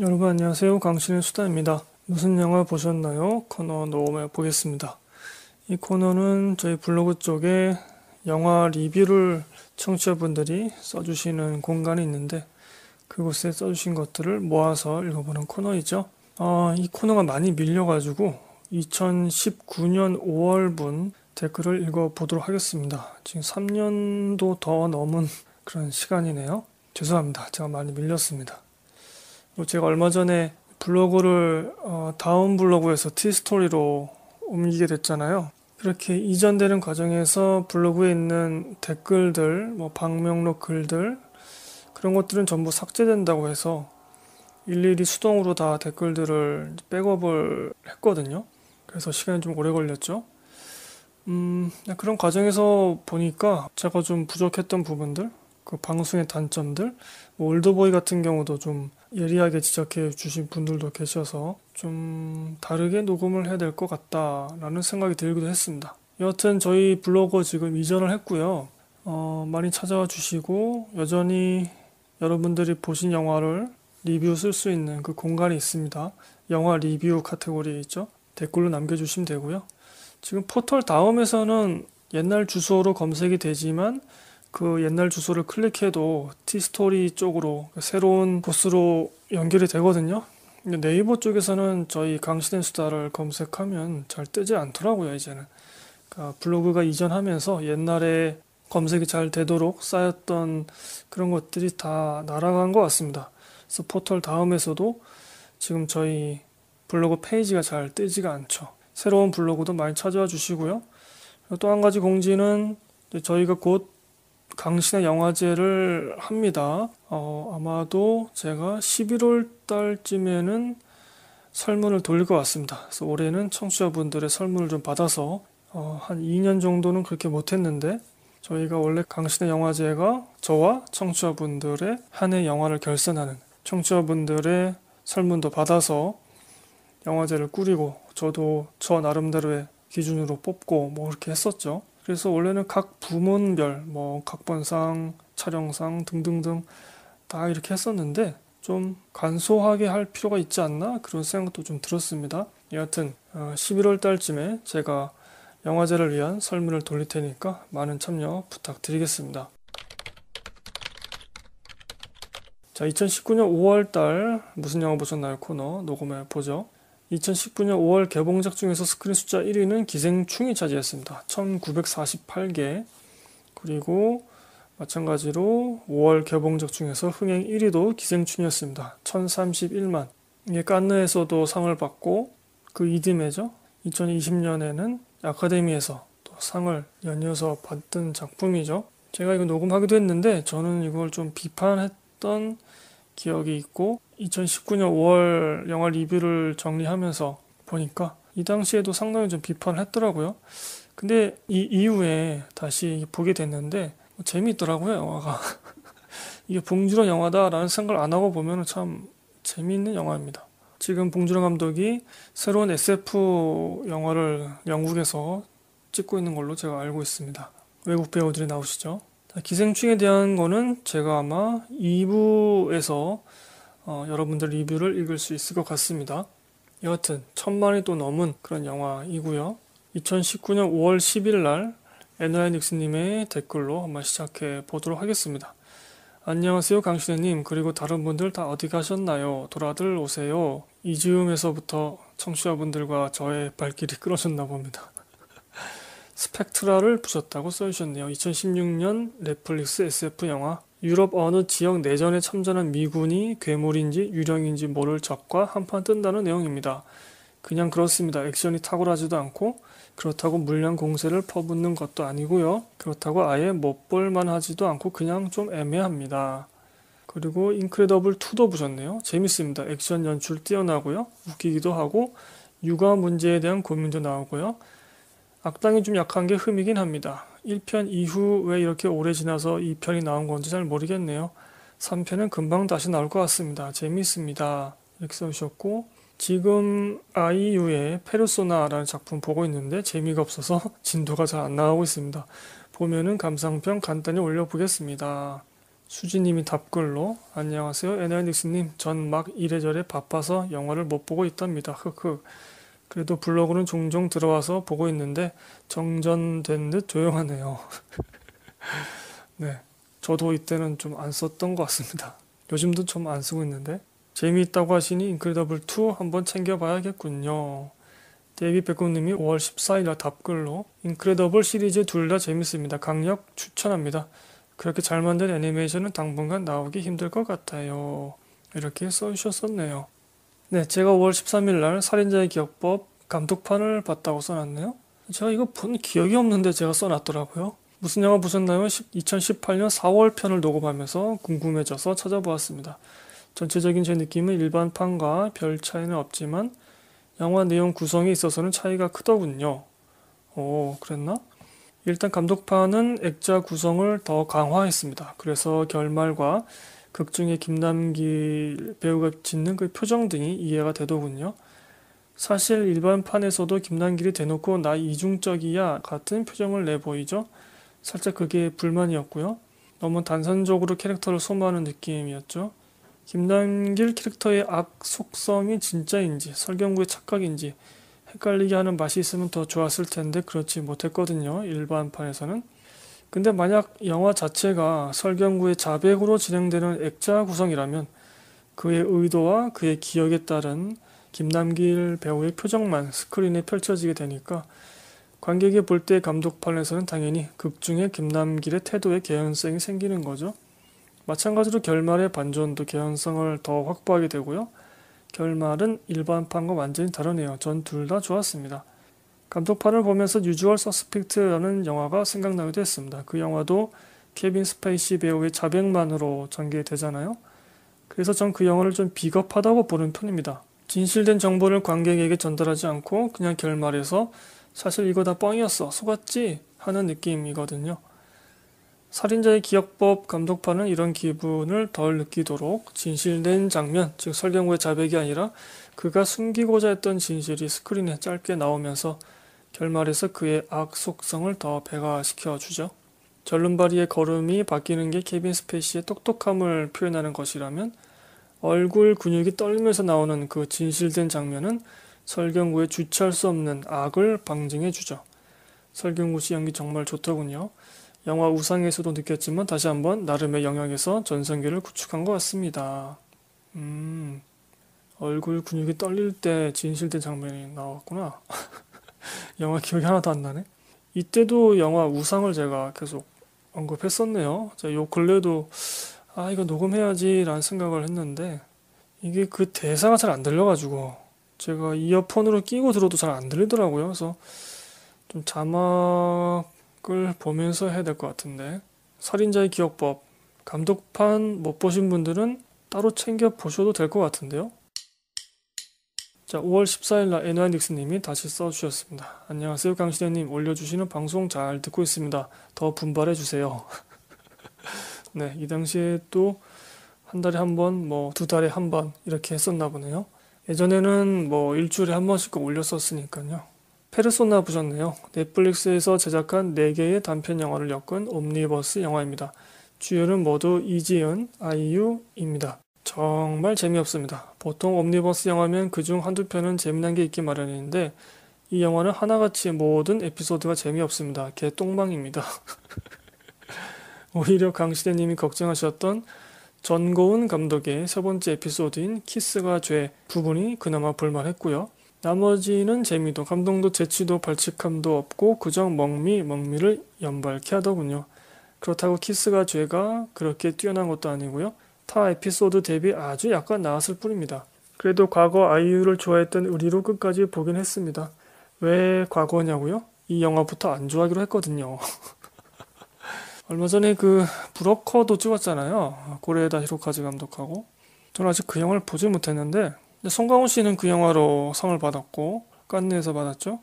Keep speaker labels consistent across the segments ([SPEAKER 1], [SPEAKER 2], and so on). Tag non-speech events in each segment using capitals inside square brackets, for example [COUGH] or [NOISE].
[SPEAKER 1] 여러분 안녕하세요. 강신의 수다입니다. 무슨 영화 보셨나요? 코너 녹음해 보겠습니다. 이 코너는 저희 블로그 쪽에 영화 리뷰를 청취자분들이 써주시는 공간이 있는데 그곳에 써주신 것들을 모아서 읽어보는 코너이죠. 아, 이 코너가 많이 밀려가지고 2019년 5월분 댓글을 읽어보도록 하겠습니다. 지금 3년도 더 넘은 그런 시간이네요. 죄송합니다. 제가 많이 밀렸습니다. 뭐 제가 얼마 전에 블로그를 어, 다운 블로그에서 티스토리로 옮기게 됐잖아요. 그렇게 이전되는 과정에서 블로그에 있는 댓글들, 뭐 방명록 글들 그런 것들은 전부 삭제된다고 해서 일일이 수동으로 다 댓글들을 백업을 했거든요. 그래서 시간이 좀 오래 걸렸죠. 음, 그런 과정에서 보니까 제가 좀 부족했던 부분들, 그 방송의 단점들, 뭐 올드보이 같은 경우도 좀 예리하게 지적해 주신 분들도 계셔서 좀 다르게 녹음을 해야 될 것 같다라는 생각이 들기도 했습니다. 여하튼 저희 블로그 지금 이전을 했고요. 어, 많이 찾아와 주시고 여전히 여러분들이 보신 영화를 리뷰 쓸 수 있는 그 공간이 있습니다. 영화 리뷰 카테고리 있죠. 댓글로 남겨주시면 되고요. 지금 포털 다음에서는 옛날 주소로 검색이 되지만 그 옛날 주소를 클릭해도 티스토리 쪽으로 새로운 곳으로 연결이 되거든요. 근데 네이버 쪽에서는 저희 강시된 수다를 검색하면 잘 뜨지 않더라고요, 이제는. 그러니까 블로그가 이전하면서 옛날에 검색이 잘 되도록 쌓였던 그런 것들이 다 날아간 것 같습니다. 그래서 포털 다음에서도 지금 저희 블로그 페이지가 잘 뜨지가 않죠. 새로운 블로그도 많이 찾아와 주시고요. 또 한 가지 공지는 저희가 곧 강신의 영화제를 합니다. 어, 아마도 제가 11월 달쯤에는 설문을 돌릴 것 같습니다. 그래서 올해는 청취자분들의 설문을 좀 받아서 어, 한 2년 정도는 그렇게 못했는데 저희가 원래 강신의 영화제가 저와 청취자분들의 한 해 영화를 결산하는 청취자분들의 설문도 받아서 영화제를 꾸리고 저도 저 나름대로의 기준으로 뽑고 뭐 그렇게 했었죠. 그래서 원래는 각 부문별 뭐 각본상, 촬영상 등등등 다 이렇게 했었는데 좀 간소하게 할 필요가 있지 않나 그런 생각도 좀 들었습니다. 여하튼 11월 어, 달쯤에 제가 영화제를 위한 설문을 돌릴 테니까 많은 참여 부탁드리겠습니다. 자, 2019년 5월 달 무슨 영화 보셨나요 코너 녹음해 보죠. 2019년 5월 개봉작 중에서 스크린 숫자 1위는 기생충이 차지했습니다. 1948개. 그리고 마찬가지로 5월 개봉작 중에서 흥행 1위도 기생충이었습니다. 1031만. 이게 깐느에서도 상을 받고 그 이듬해죠. 2020년에는 아카데미에서 또 상을 연이어서 받은 작품이죠. 제가 이거 녹음하기도 했는데 저는 이걸 좀 비판했던 기억이 있고 2019년 5월 영화 리뷰를 정리하면서 보니까 이 당시에도 상당히 좀 비판을 했더라고요. 근데 이 이후에 다시 보게 됐는데 뭐 재미있더라고요, 영화가. [LAUGHS] 이게 봉준호 영화다라는 생각을 안 하고 보면 참 재미있는 영화입니다. 지금 봉준호 감독이 새로운 SF 영화를 영국에서 찍고 있는 걸로 제가 알고 있습니다. 외국 배우들이 나오시죠. 기생충에 대한 거는 제가 아마 2부에서 어, 여러분들 리뷰를 읽을 수 있을 것 같습니다. 여하튼 천만이 또 넘은 그런 영화이고요. 2019년 5월 10일 날 에너야 닉스님의 댓글로 한번 시작해 보도록 하겠습니다. 안녕하세요 강신혜님 그리고 다른 분들 다 어디 가셨나요? 돌아들 오세요. 이즈음에서부터 청취자분들과 저의 발길이 끌어졌나 봅니다. [LAUGHS] 스펙트라를 부셨다고 써주셨네요. 2016년 넷플릭스 SF 영화 유럽 어느 지역 내전에 참전한 미군이 괴물인지 유령인지 모를 적과 한판 뜬다는 내용입니다. 그냥 그렇습니다. 액션이 탁월하지도 않고 그렇다고 물량 공세를 퍼붓는 것도 아니고요. 그렇다고 아예 못 볼만 하지도 않고 그냥 좀 애매합니다. 그리고 인크레더블 2도 보셨네요. 재밌습니다. 액션 연출 뛰어나고요. 웃기기도 하고 육아 문제에 대한 고민도 나오고요. 악당이 좀 약한 게 흠이긴 합니다. 1편 이후 왜 이렇게 오래 지나서 2편이 나온 건지 잘 모르겠네요. 3편은 금방 다시 나올 것 같습니다. 재미있습니다. 이렇게 써주셨고 지금 아이유의 페르소나라는 작품 보고 있는데 재미가 없어서 [LAUGHS] 진도가 잘 안나오고 있습니다. 보면은 감상평 간단히 올려보겠습니다. 수지님이 답글로 안녕하세요 에너닉스님 전 막 이래저래 바빠서 영화를 못 보고 있답니다. 흑흑 그래도 블로그는 종종 들어와서 보고 있는데 정전된 듯 조용하네요. [LAUGHS] 네. 저도 이때는 좀 안 썼던 것 같습니다. 요즘도 좀 안 쓰고 있는데 재미있다고 하시니 인크레더블2 한번 챙겨봐야겠군요. 데이비 백곰님이 5월 14일 답글로 인크레더블 시리즈 둘 다 재밌습니다. 강력 추천합니다. 그렇게 잘 만든 애니메이션은 당분간 나오기 힘들 것 같아요. 이렇게 써주셨었네요. 네, 제가 5월 13일 날 살인자의 기억법 감독판을 봤다고 써놨네요. 제가 이거 본 기억이 없는데 제가 써놨더라고요. 무슨 영화 보셨나요? 2018년 4월 편을 녹음하면서 궁금해져서 찾아보았습니다. 전체적인 제 느낌은 일반판과 별 차이는 없지만 영화 내용 구성에 있어서는 차이가 크더군요. 오, 그랬나? 일단 감독판은 액자 구성을 더 강화했습니다. 그래서 결말과 극 중에 김남길 배우가 짓는 그 표정 등이 이해가 되더군요. 사실 일반판에서도 김남길이 대놓고 나 이중적이야 같은 표정을 내보이죠. 살짝 그게 불만이었고요. 너무 단선적으로 캐릭터를 소모하는 느낌이었죠. 김남길 캐릭터의 악 속성이 진짜인지 설경구의 착각인지 헷갈리게 하는 맛이 있으면 더 좋았을 텐데 그렇지 못했거든요. 일반판에서는. 근데 만약 영화 자체가 설경구의 자백으로 진행되는 액자 구성이라면 그의 의도와 그의 기억에 따른 김남길 배우의 표정만 스크린에 펼쳐지게 되니까 관객이 볼 때 감독판에서는 당연히 극중의 김남길의 태도에 개연성이 생기는 거죠. 마찬가지로 결말의 반전도 개연성을 더 확보하게 되고요. 결말은 일반판과 완전히 다르네요. 전 둘 다 좋았습니다. 감독판을 보면서 유주얼 서스펙트라는 영화가 생각나기도 했습니다. 그 영화도 케빈 스페이시 배우의 자백만으로 전개되잖아요. 그래서 전 그 영화를 좀 비겁하다고 보는 편입니다. 진실된 정보를 관객에게 전달하지 않고 그냥 결말에서 사실 이거 다 뻥이었어, 속았지 하는 느낌이거든요. 살인자의 기억법 감독판은 이런 기분을 덜 느끼도록 진실된 장면, 즉 설경구의 자백이 아니라 그가 숨기고자 했던 진실이 스크린에 짧게 나오면서 결말에서 그의 악 속성을 더 배가시켜 주죠. 절름발이의 걸음이 바뀌는 게 케빈 스페시의 똑똑함을 표현하는 것이라면 얼굴 근육이 떨면서 나오는 그 진실된 장면은 설경구의 주체할 수 없는 악을 방증해 주죠. 설경구 씨 연기 정말 좋더군요. 영화 우상에서도 느꼈지만 다시 한번 나름의 영역에서 전성기를 구축한 것 같습니다. 음, 얼굴 근육이 떨릴 때 진실된 장면이 나왔구나. [LAUGHS] 영화 기억이 하나도 안 나네. 이때도 영화 우상을 제가 계속 언급했었네요. 요 근래도 아 이거 녹음해야지라는 생각을 했는데 이게 그 대사가 잘 안 들려가지고 제가 이어폰으로 끼고 들어도 잘 안 들리더라고요. 그래서 좀 자막을 보면서 해야 될 것 같은데 살인자의 기억법 감독판 못 보신 분들은 따로 챙겨 보셔도 될 것 같은데요. 자, 5월 14일날 NY닉스님이 다시 써주셨습니다. 안녕하세요, 강시대님. 올려주시는 방송 잘 듣고 있습니다. 더 분발해주세요. [LAUGHS] 네, 이 당시에 또 한 달에 한 번, 뭐 두 달에 한 번 이렇게 했었나 보네요. 예전에는 뭐 일주일에 한 번씩 올렸었으니까요. 페르소나 보셨네요. 넷플릭스에서 제작한 4개의 단편 영화를 엮은 옴니버스 영화입니다. 주연은 모두 이지은, 아이유입니다. 정말 재미없습니다. 보통 옴니버스 영화면 그 중 한두 편은 재미난 게 있기 마련인데 이 영화는 하나같이 모든 에피소드가 재미없습니다. 개 똥망입니다. [LAUGHS] 오히려 강시대님이 걱정하셨던 전고은 감독의 세 번째 에피소드인 키스가 죄 부분이 그나마 볼만했고요. 나머지는 재미도 감동도 재치도 발칙함도 없고 그저 멍미 멍미를 연발케 하더군요. 그렇다고 키스가 죄가 그렇게 뛰어난 것도 아니고요. 타 에피소드 대비 아주 약간 나았을 뿐입니다. 그래도 과거 아이유를 좋아했던 우리로 끝까지 보긴 했습니다. 왜 과거냐고요? 이 영화부터 안 좋아하기로 했거든요. [LAUGHS] 얼마 전에 그 브로커도 찍었잖아요. 고레에다 히로카즈 감독하고. 저는 아직 그 영화를 보지 못했는데 송강호 씨는 그 영화로 상을 받았고 깐느에서 받았죠.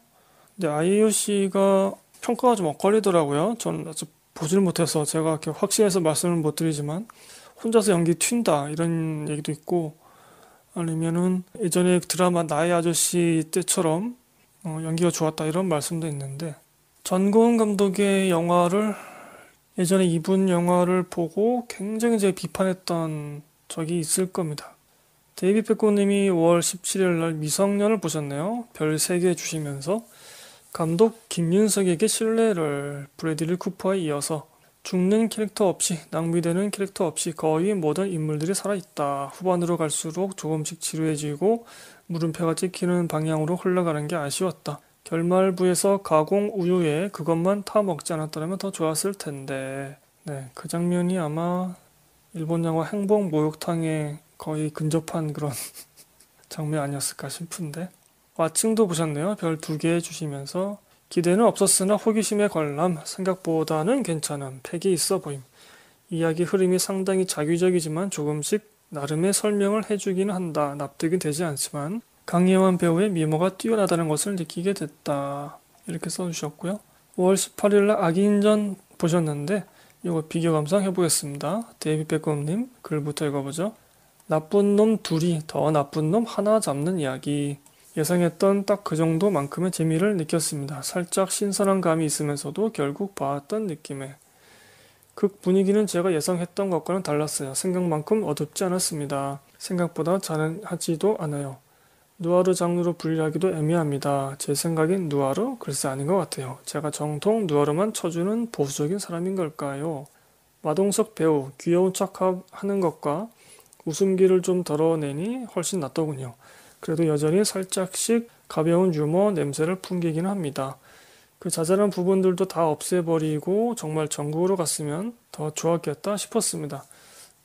[SPEAKER 1] 근데 아이유 씨가 평가가 좀 엇갈리더라고요. 저는 아직 보질 못해서 제가 확신해서 말씀을 못 드리지만 혼자서 연기 튄다 이런 얘기도 있고 아니면은 예전에 드라마 나의 아저씨 때처럼 어, 연기가 좋았다 이런 말씀도 있는데 전고은 감독의 영화를 예전에 이분 영화를 보고 굉장히 제 비판했던 적이 있을 겁니다. 데이비 페코님이 5월 17일 날 미성년을 보셨네요. 별 3개 주시면서 감독 김윤석에게 신뢰를 브래디를 쿠퍼에 이어서 죽는 캐릭터 없이 낭비되는 캐릭터 없이 거의 모든 인물들이 살아있다. 후반으로 갈수록 조금씩 지루해지고 물음표가 찍히는 방향으로 흘러가는 게 아쉬웠다. 결말부에서 가공 우유에 그것만 타 먹지 않았더라면 더 좋았을 텐데. 네, 그 장면이 아마 일본 영화 행복 모욕탕에 거의 근접한 그런 [LAUGHS] 장면 아니었을까 싶은데. 와칭도 보셨네요. 별 두 개 주시면서 기대는 없었으나 호기심의 관람, 생각보다는 괜찮은 팩이 있어 보임. 이야기 흐름이 상당히 자기적이지만 조금씩 나름의 설명을 해주기는 한다. 납득이 되지 않지만 강예원 배우의 미모가 뛰어나다는 것을 느끼게 됐다. 이렇게 써주셨고요. 5월 18일날 악인전 보셨는데 이거 비교 감상 해보겠습니다. 데이비 백검님 글부터 읽어보죠. 나쁜 놈 둘이 더 나쁜 놈 하나 잡는 이야기. 예상했던 딱 그 정도만큼의 재미를 느꼈습니다. 살짝 신선한 감이 있으면서도 결국 봐왔던 느낌에극 분위기는 제가 예상했던 것과는 달랐어요. 생각만큼 어둡지 않았습니다. 생각보다 잔인하지도 않아요. 누아르 장르로 분류하기도 애매합니다. 제 생각엔 누아르? 글쎄 아닌 것 같아요. 제가 정통 누아르만 쳐주는 보수적인 사람인 걸까요? 마동석 배우 귀여운 척하는 것과 웃음기를 좀 덜어내니 훨씬 낫더군요. 그래도 여전히 살짝씩 가벼운 유머 냄새를 풍기기는 합니다. 그 자잘한 부분들도 다 없애버리고 정말 전국으로 갔으면 더 좋았겠다 싶었습니다.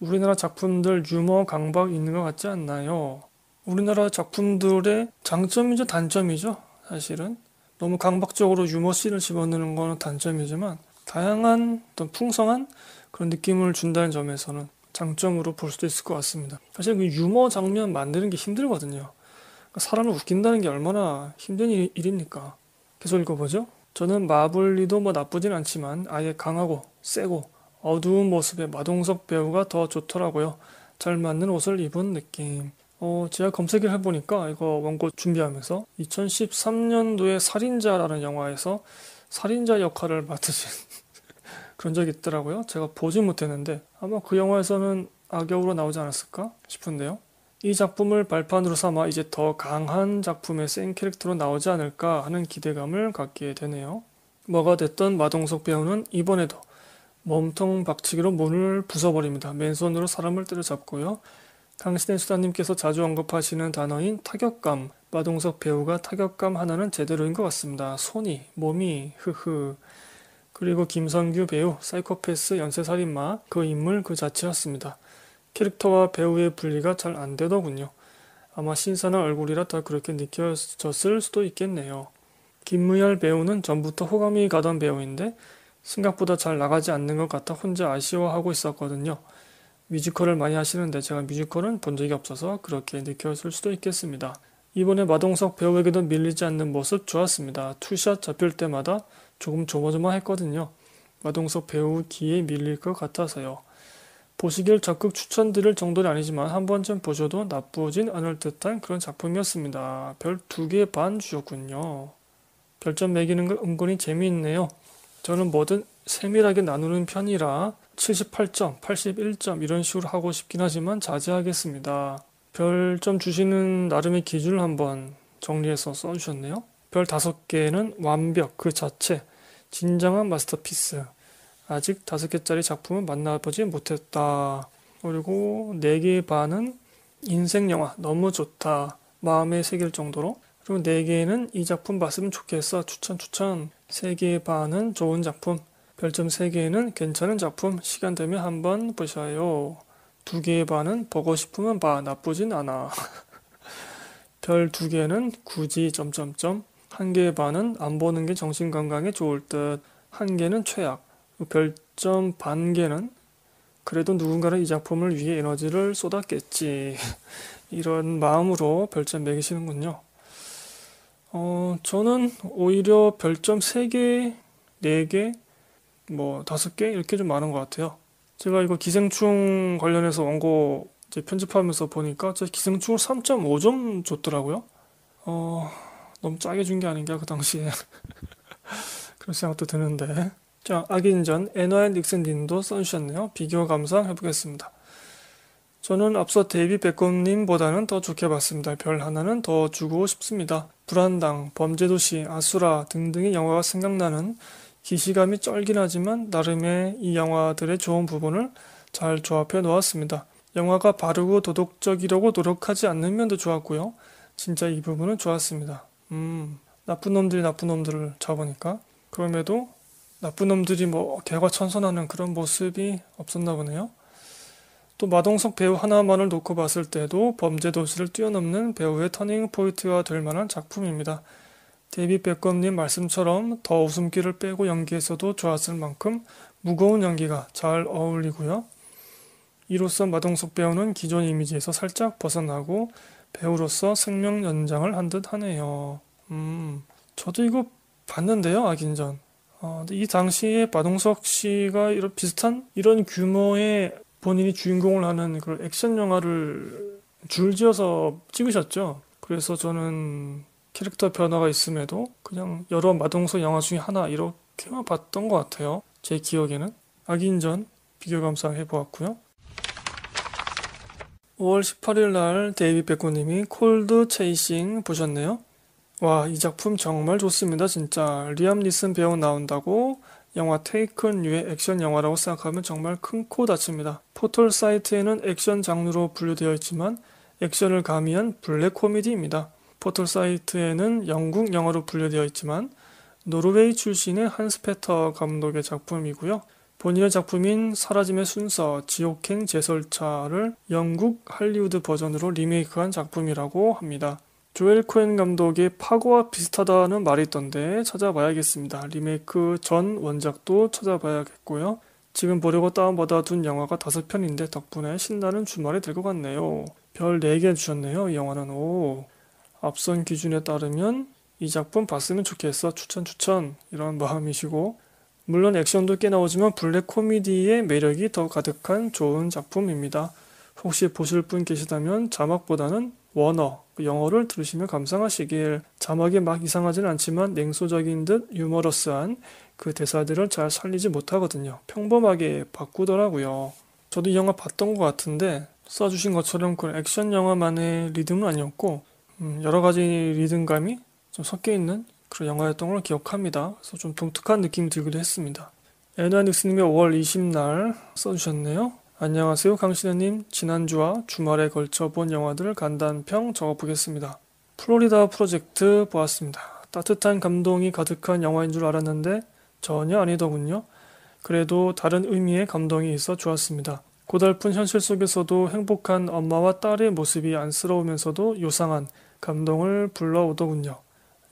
[SPEAKER 1] 우리나라 작품들 유머 강박 있는 것 같지 않나요? 우리나라 작품들의 장점이죠 단점이죠. 사실은 너무 강박적으로 유머 씬을 집어넣는 건 단점이지만 다양한 어떤 풍성한 그런 느낌을 준다는 점에서는 장점으로 볼 수도 있을 것 같습니다. 사실 그 유머 장면 만드는 게 힘들거든요. 그러니까 사람을 웃긴다는 게 얼마나 힘든 일, 일입니까? 계속 읽어보죠. 저는 마블리도 뭐 나쁘진 않지만 아예 강하고 세고 어두운 모습의 마동석 배우가 더 좋더라고요. 잘 맞는 옷을 입은 느낌. 어, 제가 검색을 해보니까 이거 원고 준비하면서 2013년도에 살인자라는 영화에서 살인자 역할을 맡으신 [LAUGHS] 그런 적이 있더라고요. 제가 보지 못했는데 아마 그 영화에서는 악역으로 나오지 않았을까 싶은데요. 이 작품을 발판으로 삼아 이제 더 강한 작품의 센 캐릭터로 나오지 않을까 하는 기대감을 갖게 되네요. 뭐가 됐던 마동석 배우는 이번에도 몸통 박치기로 문을 부숴버립니다. 맨손으로 사람을 때려잡고요. 강신의 수다님께서 자주 언급하시는 단어인 타격감. 마동석 배우가 타격감 하나는 제대로인 것 같습니다. 손이, 몸이, 흐흐. 그리고 김선규 배우, 사이코패스 연쇄살인마, 그 인물 그 자체였습니다. 캐릭터와 배우의 분리가 잘 안 되더군요. 아마 신선한 얼굴이라 더 그렇게 느껴졌을 수도 있겠네요. 김무열 배우는 전부터 호감이 가던 배우인데 생각보다 잘 나가지 않는 것 같아 혼자 아쉬워하고 있었거든요. 뮤지컬을 많이 하시는데 제가 뮤지컬은 본 적이 없어서 그렇게 느꼈을 수도 있겠습니다. 이번에 마동석 배우에게도 밀리지 않는 모습 좋았습니다. 투샷 잡힐 때마다 조금 조마조마했거든요. 마동석 배우 기에 밀릴 것 같아서요. 보시길 적극 추천드릴 정도는 아니지만 한 번쯤 보셔도 나쁘진 않을 듯한 그런 작품이었습니다. 별 두 개 반 주셨군요. 별점 매기는 걸 은근히 재미있네요. 저는 뭐든 세밀하게 나누는 편이라 78점, 81점 이런 식으로 하고 싶긴 하지만 자제하겠습니다. 별점 주시는 나름의 기준을 한번 정리해서 써주셨네요. 별 다섯 개는 완벽 그 자체, 진정한 마스터피스. 아직 다섯 개짜리 작품은 만나보지 못했다. 그리고 네개의 반은 인생 영화 너무 좋다. 마음에 새길 정도로. 그리고 네 개는 이 작품 봤으면 좋겠어. 추천 추천. 세개 의 반은 좋은 작품. 별점 세개는 괜찮은 작품. 시간 되면 한번 보셔요. 두개 의 반은 보고 싶으면 봐. 나쁘진 않아. [LAUGHS] 별 두개는 굳이 점점점. 한개 의 반은 안 보는 게 정신 건강에 좋을 듯. 한 개는 최악. 별점 반개는 그래도 누군가는 이 작품을 위해 에너지를 쏟았겠지. [LAUGHS] 이런 마음으로 별점 매기시는군요. 어, 저는 오히려 별점 3개, 4개, 뭐 5개 이렇게 좀 많은 것 같아요. 제가 이거 기생충 관련해서 원고 편집하면서 보니까 제 기생충을 3.5점 줬더라고요. 어, 너무 짜게 준 게 아닌가 그 당시에. [LAUGHS] 그런 생각도 드는데. 자, 악인전 에너앤 닉슨님도 써주셨네요. 비교 감상 해보겠습니다. 저는 앞서 데이비 백건님보다는 더 좋게 봤습니다. 별 하나는 더 주고 싶습니다. 불안당, 범죄도시, 아수라 등등의 영화가 생각나는 기시감이 쩔긴 하지만 나름의 이 영화들의 좋은 부분을 잘 조합해 놓았습니다. 영화가 바르고 도덕적이라고 노력하지 않는 면도 좋았고요. 진짜 이 부분은 좋았습니다. 음, 나쁜 놈들이 나쁜 놈들을 잡으니까. 그럼에도 나쁜 놈들이 뭐 개과 천선하는 그런 모습이 없었나 보네요. 또 마동석 배우 하나만을 놓고 봤을 때도 범죄 도시를 뛰어넘는 배우의 터닝 포인트가 될 만한 작품입니다. 데뷔 백검님 말씀처럼 더 웃음기를 빼고 연기에서도 좋았을 만큼 무거운 연기가 잘 어울리고요. 이로써 마동석 배우는 기존 이미지에서 살짝 벗어나고 배우로서 생명 연장을 한 듯 하네요. 음, 저도 이거 봤는데요, 악인전. 어, 이 당시에 마동석 씨가 이런 비슷한 이런 규모의 본인이 주인공을 하는 그런 액션 영화를 줄지어서 찍으셨죠. 그래서 저는 캐릭터 변화가 있음에도 그냥 여러 마동석 영화 중에 하나 이렇게만 봤던 것 같아요. 제 기억에는 악인전 비교 감상해 보았고요. 5월 18일 날 데이비 백고님이 콜드 체이싱 보셨네요. 와, 이 작품 정말 좋습니다, 진짜. 리암 니슨 배우 나온다고 영화 테이큰 류의 액션 영화라고 생각하면 정말 큰 코 다칩니다. 포털 사이트에는 액션 장르로 분류되어 있지만 액션을 가미한 블랙 코미디입니다. 포털 사이트에는 영국 영화로 분류되어 있지만 노르웨이 출신의 한스 페터 감독의 작품이고요. 본인의 작품인 사라짐의 순서, 지옥행 제설차를 영국 할리우드 버전으로 리메이크한 작품이라고 합니다. 조엘 코엔 감독의 파고와 비슷하다는 말이 있던데 찾아봐야겠습니다. 리메이크 전 원작도 찾아봐야겠고요. 지금 보려고 다운받아 둔 영화가 다섯 편인데 덕분에 신나는 주말이 될 것 같네요. 별 4개 주셨네요. 이 영화는 오. 앞선 기준에 따르면 이 작품 봤으면 좋겠어. 추천 추천. 이런 마음이시고 물론 액션도 꽤 나오지만 블랙 코미디의 매력이 더 가득한 좋은 작품입니다. 혹시 보실 분 계시다면 자막보다는 워너 그 영어를 들으시며 감상하시길 자막이 막 이상하진 않지만 냉소적인 듯 유머러스한 그 대사들을 잘 살리지 못하거든요. 평범하게 바꾸더라고요. 저도 이 영화 봤던 것 같은데 써주신 것처럼 그 액션 영화만의 리듬은 아니었고 음, 여러 가지 리듬감이 좀 섞여 있는 그런 영화였던 걸 기억합니다. 그래서 좀 독특한 느낌이 들기도 했습니다. 에나 닉스님의 5월 2 0날 써주셨네요. 안녕하세요 강신혜님 지난주와 주말에 걸쳐 본 영화들을 간단평 적어보겠습니다. 플로리다 프로젝트 보았습니다. 따뜻한 감동이 가득한 영화인 줄 알았는데 전혀 아니더군요. 그래도 다른 의미의 감동이 있어 좋았습니다. 고달픈 현실 속에서도 행복한 엄마와 딸의 모습이 안쓰러우면서도 요상한 감동을 불러오더군요.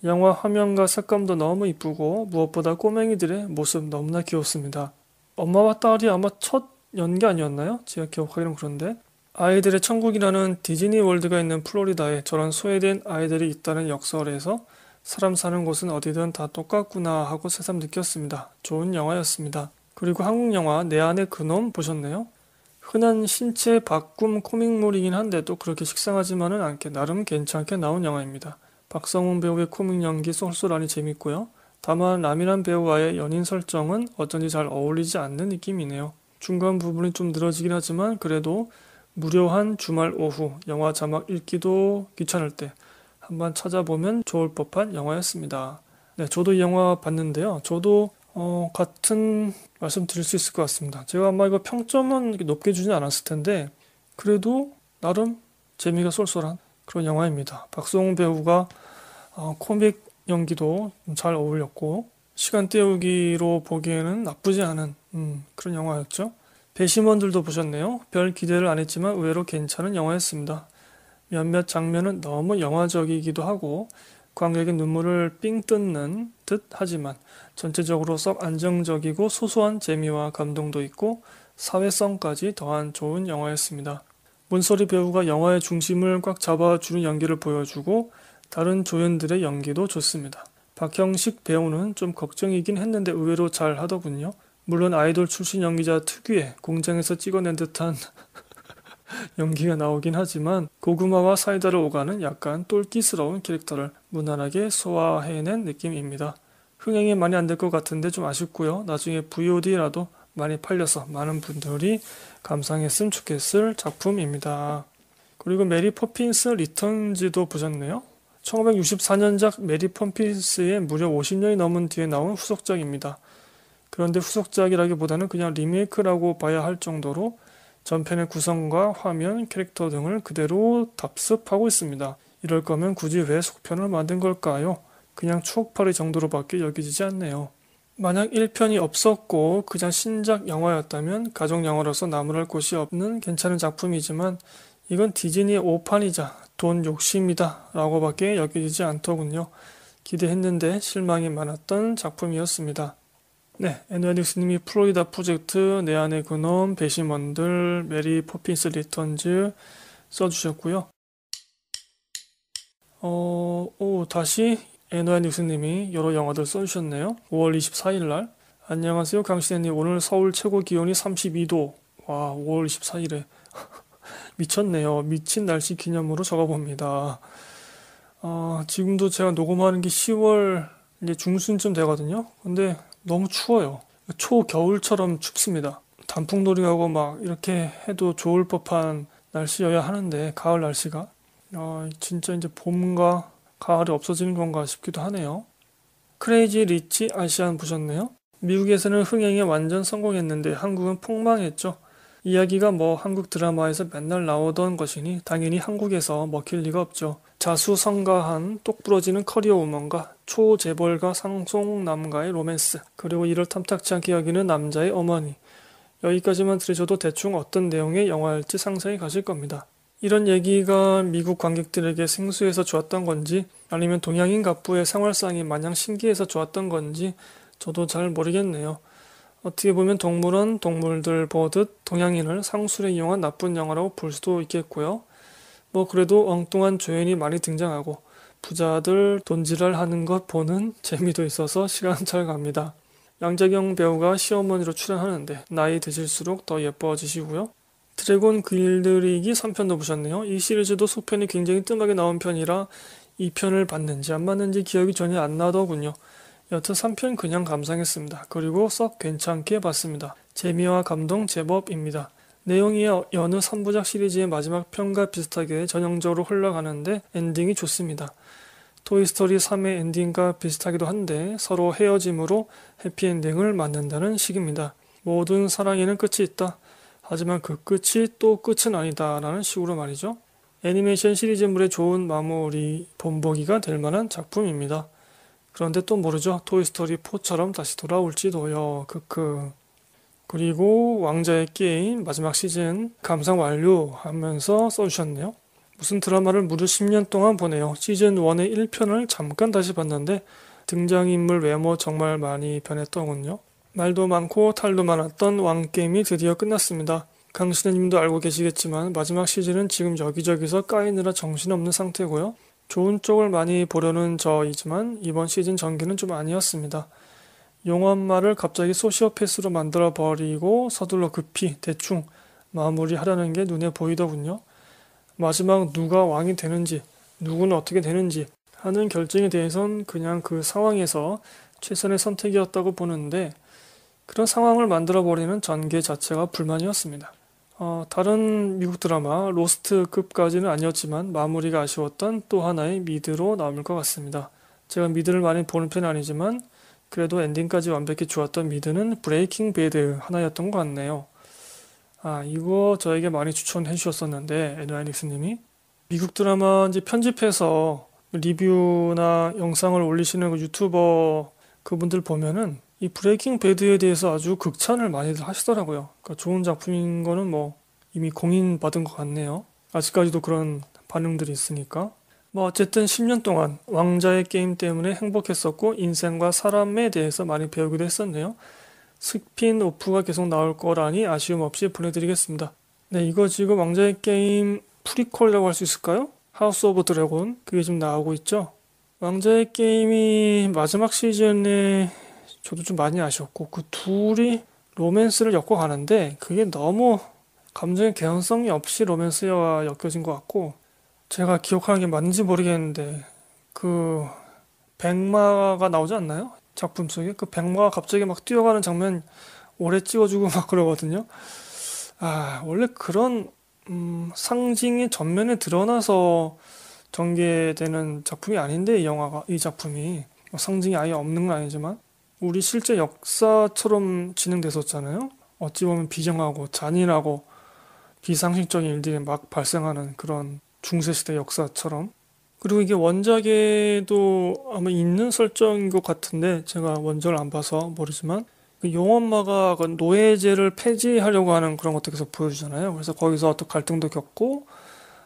[SPEAKER 1] 영화 화면과 색감도 너무 이쁘고 무엇보다 꼬맹이들의 모습 너무나 귀엽습니다. 엄마와 딸이 아마 첫 연기 아니었나요? 제가 기억하기는 그런데 아이들의 천국이라는 디즈니 월드가 있는 플로리다에 저런 소외된 아이들이 있다는 역설에서 사람 사는 곳은 어디든 다 똑같구나 하고 새삼 느꼈습니다. 좋은 영화였습니다. 그리고 한국 영화 내 안의 그놈 보셨네요? 흔한 신체 바꿈 코믹물이긴 한데 또 그렇게 식상하지만은 않게 나름 괜찮게 나온 영화입니다. 박성훈 배우의 코믹 연기 쏠쏠하니 재밌고요. 다만 라미란 배우와의 연인 설정은 어쩐지 잘 어울리지 않는 느낌이네요. 중간 부분이 좀 늘어지긴 하지만 그래도 무료한 주말 오후 영화 자막 읽기도 귀찮을 때 한번 찾아보면 좋을 법한 영화였습니다. 네, 저도 이 영화 봤는데요. 저도 어, 같은 말씀 드릴 수 있을 것 같습니다. 제가 아마 이거 평점은 높게 주진 않았을 텐데 그래도 나름 재미가 쏠쏠한 그런 영화입니다. 박성홍 배우가 어, 코믹 연기도 잘 어울렸고 시간 때우기로 보기에는 나쁘지 않은 음, 그런 영화였죠. 배심원들도 보셨네요. 별 기대를 안 했지만 의외로 괜찮은 영화였습니다. 몇몇 장면은 너무 영화적이기도 하고 관객의 눈물을 삥 뜯는 듯 하지만 전체적으로 썩 안정적이고 소소한 재미와 감동도 있고 사회성까지 더한 좋은 영화였습니다. 문소리 배우가 영화의 중심을 꽉 잡아주는 연기를 보여주고 다른 조연들의 연기도 좋습니다. 박형식 배우는 좀 걱정이긴 했는데 의외로 잘 하더군요. 물론 아이돌 출신 연기자 특유의 공장에서 찍어낸 듯한 [LAUGHS] 연기가 나오긴 하지만 고구마와 사이다를 오가는 약간 똘끼스러운 캐릭터를 무난하게 소화해낸 느낌입니다. 흥행이 많이 안 될 것 같은데 좀 아쉽고요. 나중에 VOD라도 많이 팔려서 많은 분들이 감상했으면 좋겠을 작품입니다. 그리고 메리 포핀스 리턴즈도 보셨네요. 1964년작 메리 펌피스의 무려 50년이 넘은 뒤에 나온 후속작입니다. 그런데 후속작이라기보다는 그냥 리메이크라고 봐야 할 정도로 전편의 구성과 화면, 캐릭터 등을 그대로 답습하고 있습니다. 이럴 거면 굳이 왜 속편을 만든 걸까요? 그냥 추억팔이 정도로밖에 여겨지지 않네요. 만약 1편이 없었고 그냥 신작 영화였다면 가족 영화로서 나무랄 곳이 없는 괜찮은 작품이지만 이건 디즈니의 오판이자 돈 욕심이다 라고밖에 여겨지지 않더군요. 기대했는데 실망이 많았던 작품이었습니다. 네, 에너딕스님이 플로리다 프로젝트, 내 안의 그놈, 배심원들, 메리 포핀스 리턴즈 써주셨고요. 어, 오, 다시 에너앤뉴스님이 여러 영화들 써주셨네요. 5월 24일 날. 안녕하세요, 강신혜님. 오늘 서울 최고 기온이 32도. 와, 5월 24일에. 미쳤네요. 미친 날씨 기념으로 적어봅니다. 어, 지금도 제가 녹음하는 게 10월 이제 중순쯤 되거든요. 근데 너무 추워요. 초겨울처럼 춥습니다. 단풍놀이하고 막 이렇게 해도 좋을 법한 날씨여야 하는데 가을 날씨가 어, 진짜 이제 봄과 가을이 없어지는 건가 싶기도 하네요. 크레이지 리치 아시안 보셨네요? 미국에서는 흥행에 완전 성공했는데 한국은 폭망했죠. 이야기가 뭐 한국 드라마에서 맨날 나오던 것이니 당연히 한국에서 먹힐 리가 없죠. 자수성가한 똑부러지는 커리어 우먼과 초재벌가 상속남가의 로맨스 그리고 이를 탐탁치 않게 여기는 남자의 어머니 여기까지만 들으셔도 대충 어떤 내용의 영화일지 상상이 가실 겁니다. 이런 얘기가 미국 관객들에게 생소해서 좋았던 건지 아니면 동양인 갑부의 생활상이 마냥 신기해서 좋았던 건지 저도 잘 모르겠네요. 어떻게 보면 동물은 동물들 보듯 동양인을 상술에 이용한 나쁜 영화라고 볼 수도 있겠고요. 뭐 그래도 엉뚱한 조연이 많이 등장하고 부자들 돈지랄 하는 것 보는 [LAUGHS] 재미도 있어서 시간 잘 갑니다. 양자경 배우가 시어머니로 출연하는데 나이 드실수록 더 예뻐지시고요. 드래곤 그일들이기 3편도 보셨네요. 이 시리즈도 소편이 굉장히 뜸하게 나온 편이라 2편을 봤는지 안 봤는지 기억이 전혀 안 나더군요. 여튼 3편 그냥 감상했습니다. 그리고 썩 괜찮게 봤습니다. 재미와 감동 제법입니다. 내용이 여느 3부작 시리즈의 마지막 편과 비슷하게 전형적으로 흘러가는데 엔딩이 좋습니다. 토이스토리 3의 엔딩과 비슷하기도 한데 서로 헤어짐으로 해피엔딩을 만든다는 식입니다. 모든 사랑에는 끝이 있다. 하지만 그 끝이 또 끝은 아니다. 라는 식으로 말이죠. 애니메이션 시리즈물의 좋은 마무리 본보기가 될 만한 작품입니다. 그런데 또 모르죠. 토이스토리 4처럼 다시 돌아올지도요. 크크. 그리고 왕자의 게임 마지막 시즌 감상 완료 하면서 써주셨네요. 무슨 드라마를 무려 10년 동안 보네요. 시즌 1의 1편을 잠깐 다시 봤는데 등장인물 외모 정말 많이 변했더군요. 말도 많고 탈도 많았던 왕게임이 드디어 끝났습니다. 강신혜님도 알고 계시겠지만 마지막 시즌은 지금 여기저기서 까이느라 정신없는 상태고요. 좋은 쪽을 많이 보려는 저이지만 이번 시즌 전기는 좀 아니었습니다. 용암마를 갑자기 소시오패스로 만들어 버리고 서둘러 급히 대충 마무리하려는 게 눈에 보이더군요. 마지막 누가 왕이 되는지, 누구는 어떻게 되는지 하는 결정에 대해선 그냥 그 상황에서 최선의 선택이었다고 보는데 그런 상황을 만들어 버리는 전개 자체가 불만이었습니다. 어, 다른 미국 드라마 로스트급까지는 아니었지만 마무리가 아쉬웠던 또 하나의 미드로 남을 것 같습니다. 제가 미드를 많이 보는 편은 아니지만 그래도 엔딩까지 완벽히 좋았던 미드는 브레이킹 베드 하나였던 것 같네요. 아 이거 저에게 많이 추천해 주셨었는데 에드와이닉스님이 미국 드라마 이제 편집해서 리뷰나 영상을 올리시는 그 유튜버 그분들 보면은 이 브레이킹 배드에 대해서 아주 극찬을 많이들 하시더라고요. 그러니까 좋은 작품인 거는 뭐 이미 공인받은 것 같네요. 아직까지도 그런 반응들이 있으니까. 뭐 어쨌든 10년 동안 왕자의 게임 때문에 행복했었고 인생과 사람에 대해서 많이 배우기도 했었네요. 스피인 오프가 계속 나올 거라니 아쉬움 없이 보내드리겠습니다. 네, 이거 지금 왕자의 게임 프리퀄이라고 할 수 있을까요? 하우스 오브 드래곤 그게 지금 나오고 있죠. 왕자의 게임이 마지막 시즌에 저도 좀 많이 아쉬웠고 그 둘이 로맨스를 엮어가는데 그게 너무 감정의 개연성이 없이 로맨스와 엮여진 것 같고 제가 기억하는 게 맞는지 모르겠는데 그 백마가 나오지 않나요? 작품 속에 그 백마가 갑자기 막 뛰어가는 장면 오래 찍어주고 [LAUGHS] 막 그러거든요. 아 원래 그런 음, 상징이 전면에 드러나서 전개되는 작품이 아닌데 이 영화가 이 작품이 뭐 상징이 아예 없는 건 아니지만 우리 실제 역사처럼 진행됐었잖아요. 어찌 보면 비정하고 잔인하고 비상식적인 일들이 막 발생하는 그런 중세시대 역사처럼. 그리고 이게 원작에도 아마 있는 설정인 것 같은데 제가 원작을안 봐서 모르지만 그 용엄마가 그 노예제를 폐지하려고 하는 그런 것도 계속 보여주잖아요. 그래서 거기서 어떤 갈등도 겪고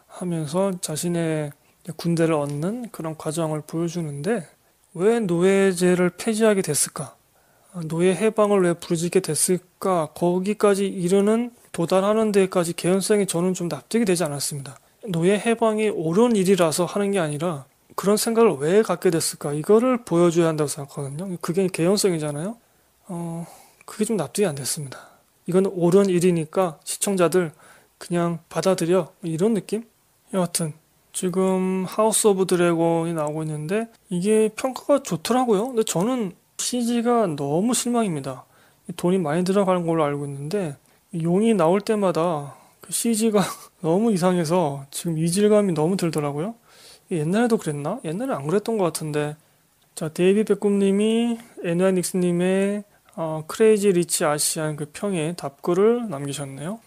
[SPEAKER 1] 하면서 자신의 군대를 얻는 그런 과정을 보여주는데 왜 노예제를 폐지하게 됐을까? 노예 해방을 왜 부르짖게 됐을까? 거기까지 이르는 도달하는 데까지 개연성이 저는 좀 납득이 되지 않았습니다. 노예 해방이 옳은 일이라서 하는 게 아니라 그런 생각을 왜 갖게 됐을까? 이거를 보여줘야 한다고 생각하거든요. 그게 개연성이잖아요. 어, 그게 좀 납득이 안 됐습니다. 이건 옳은 일이니까 시청자들 그냥 받아들여. 이런 느낌? 여하튼 지금 하우스 오브 드래곤이 나오고 있는데 이게 평가가 좋더라고요. 근데 저는 CG가 너무 실망입니다. 돈이 많이 들어가는 걸로 알고 있는데 용이 나올 때마다 그 CG가 [LAUGHS] 너무 이상해서 지금 이질감이 너무 들더라고요. 옛날에도 그랬나? 옛날에 안 그랬던 것 같은데. 자, 데이비 백꿈님이 에누닉스님의 어, 크레이지 리치 아시안 그 평에 답글을 남기셨네요.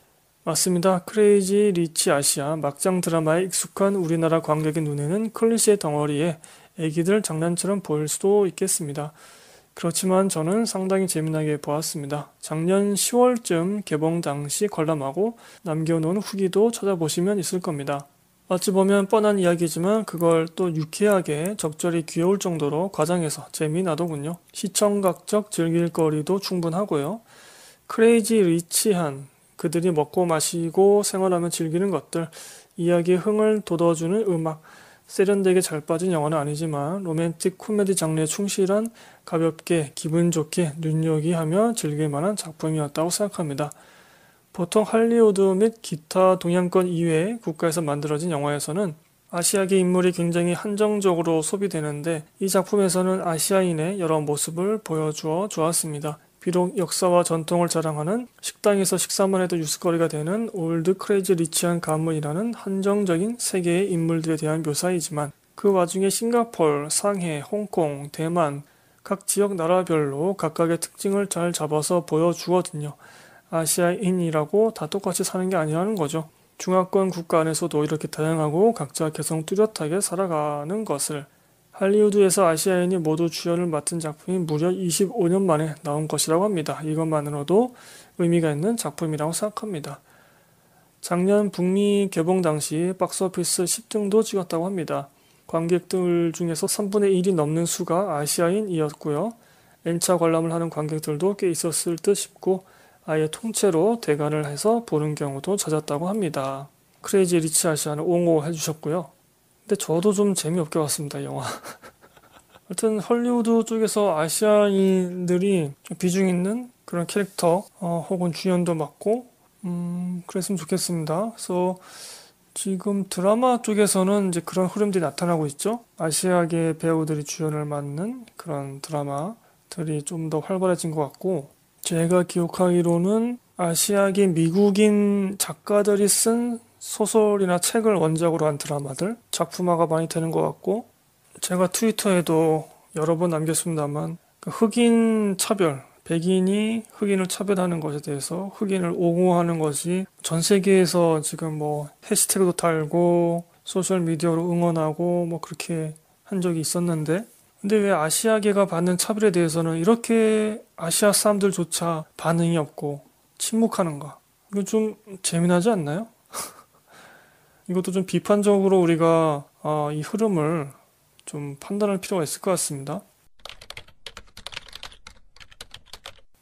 [SPEAKER 1] 맞습니다. 크레이지 리치 아시아 막장 드라마에 익숙한 우리나라 관객의 눈에는 클리셰 덩어리에 애기들 장난처럼 보일 수도 있겠습니다. 그렇지만 저는 상당히 재미나게 보았습니다. 작년 10월쯤 개봉 당시 관람하고 남겨놓은 후기도 찾아보시면 있을 겁니다. 어찌 보면 뻔한 이야기지만 그걸 또 유쾌하게 적절히 귀여울 정도로 과장해서 재미나더군요. 시청각적 즐길 거리도 충분하고요. 크레이지 리치한 그들이 먹고 마시고 생활하며 즐기는 것들, 이야기의 흥을 돋워주는 음악, 세련되게 잘 빠진 영화는 아니지만 로맨틱 코미디 장르에 충실한 가볍게 기분 좋게 눈여기하며 즐길 만한 작품이었다고 생각합니다. 보통 할리우드 및 기타 동양권 이외의 국가에서 만들어진 영화에서는 아시아계 인물이 굉장히 한정적으로 소비되는데 이 작품에서는 아시아인의 여러 모습을 보여주어 주었습니다 비록 역사와 전통을 자랑하는 식당에서 식사만 해도 뉴스거리가 되는 올드 크레이지 리치한 가문이라는 한정적인 세계의 인물들에 대한 묘사이지만 그 와중에 싱가폴, 상해, 홍콩, 대만 각 지역 나라별로 각각의 특징을 잘 잡아서 보여주거든요. 아시아인이라고 다 똑같이 사는 게 아니라는 거죠. 중화권 국가 안에서도 이렇게 다양하고 각자 개성 뚜렷하게 살아가는 것을 할리우드에서 아시아인이 모두 주연을 맡은 작품이 무려 25년 만에 나온 것이라고 합니다. 이것만으로도 의미가 있는 작품이라고 생각합니다. 작년 북미 개봉 당시 박스오피스 10등도 찍었다고 합니다. 관객들 중에서 3분의 1이 넘는 수가 아시아인이었고요. N차 관람을 하는 관객들도 꽤 있었을 듯 싶고 아예 통째로 대관을 해서 보는 경우도 잦았다고 합니다. 크레이지 리치 아시아는 옹호해 주셨고요. 근데 저도 좀 재미없게 봤습니다, 영화. [LAUGHS] 하여튼 헐리우드 쪽에서 아시아인들이 비중 있는 그런 캐릭터 어, 혹은 주연도 맡고 음, 그랬으면 좋겠습니다. 그래서 지금 드라마 쪽에서는 이제 그런 흐름들이 나타나고 있죠. 아시아계 배우들이 주연을 맡는 그런 드라마들이 좀 더 활발해진 것 같고 제가 기억하기로는 아시아계 미국인 작가들이 쓴 소설이나 책을 원작으로 한 드라마들 작품화가 많이 되는 것 같고 제가 트위터에도 여러 번 남겼습니다만 그 흑인 차별 백인이 흑인을 차별하는 것에 대해서 흑인을 옹호하는 것이 전 세계에서 지금 뭐 해시태그도 달고 소셜 미디어로 응원하고 뭐 그렇게 한 적이 있었는데 근데 왜 아시아계가 받는 차별에 대해서는 이렇게 아시아 사람들조차 반응이 없고 침묵하는가? 이거 좀 재미나지 않나요? 이것도 좀 비판적으로 우리가 아, 이 흐름을 좀 판단할 필요가 있을 것 같습니다.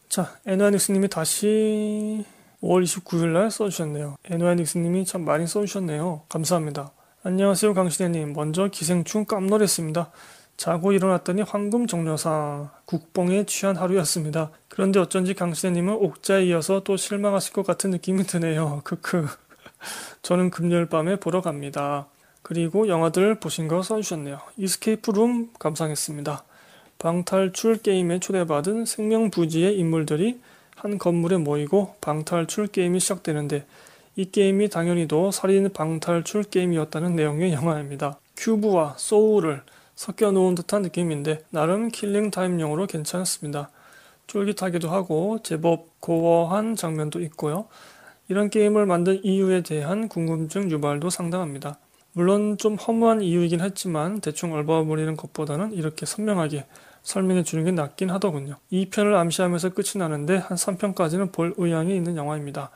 [SPEAKER 1] 자, 에노아닉님이 다시 5월 29일날 써주셨네요. 에노아닉님이참 많이 써주셨네요. 감사합니다. 안녕하세요 강신혜님. 먼저 기생충 깜놀했습니다. 자고 일어났더니 황금 종려사 국뽕에 취한 하루였습니다. 그런데 어쩐지 강신혜님은 옥자에 이어서 또 실망하실 것 같은 느낌이 드네요. 크크. 저는 금요일 밤에 보러 갑니다. 그리고 영화들 보신 거 써주셨네요. 이스케이프룸 감상했습니다. 방탈출 게임에 초대받은 생명부지의 인물들이 한 건물에 모이고 방탈출 게임이 시작되는데 이 게임이 당연히도 살인 방탈출 게임이었다는 내용의 영화입니다. 큐브와 소울을 섞여 놓은 듯한 느낌인데 나름 킬링 타임용으로 괜찮습니다. 쫄깃하기도 하고 제법 고어한 장면도 있고요. 이런 게임을 만든 이유에 대한 궁금증 유발도 상당합니다. 물론 좀 허무한 이유이긴 했지만 대충 얼버무리는 것보다는 이렇게 선명하게 설명해 주는 게 낫긴 하더군요. 2편을 암시하면서 끝이 나는데 한 3편까지는 볼 의향이 있는 영화입니다.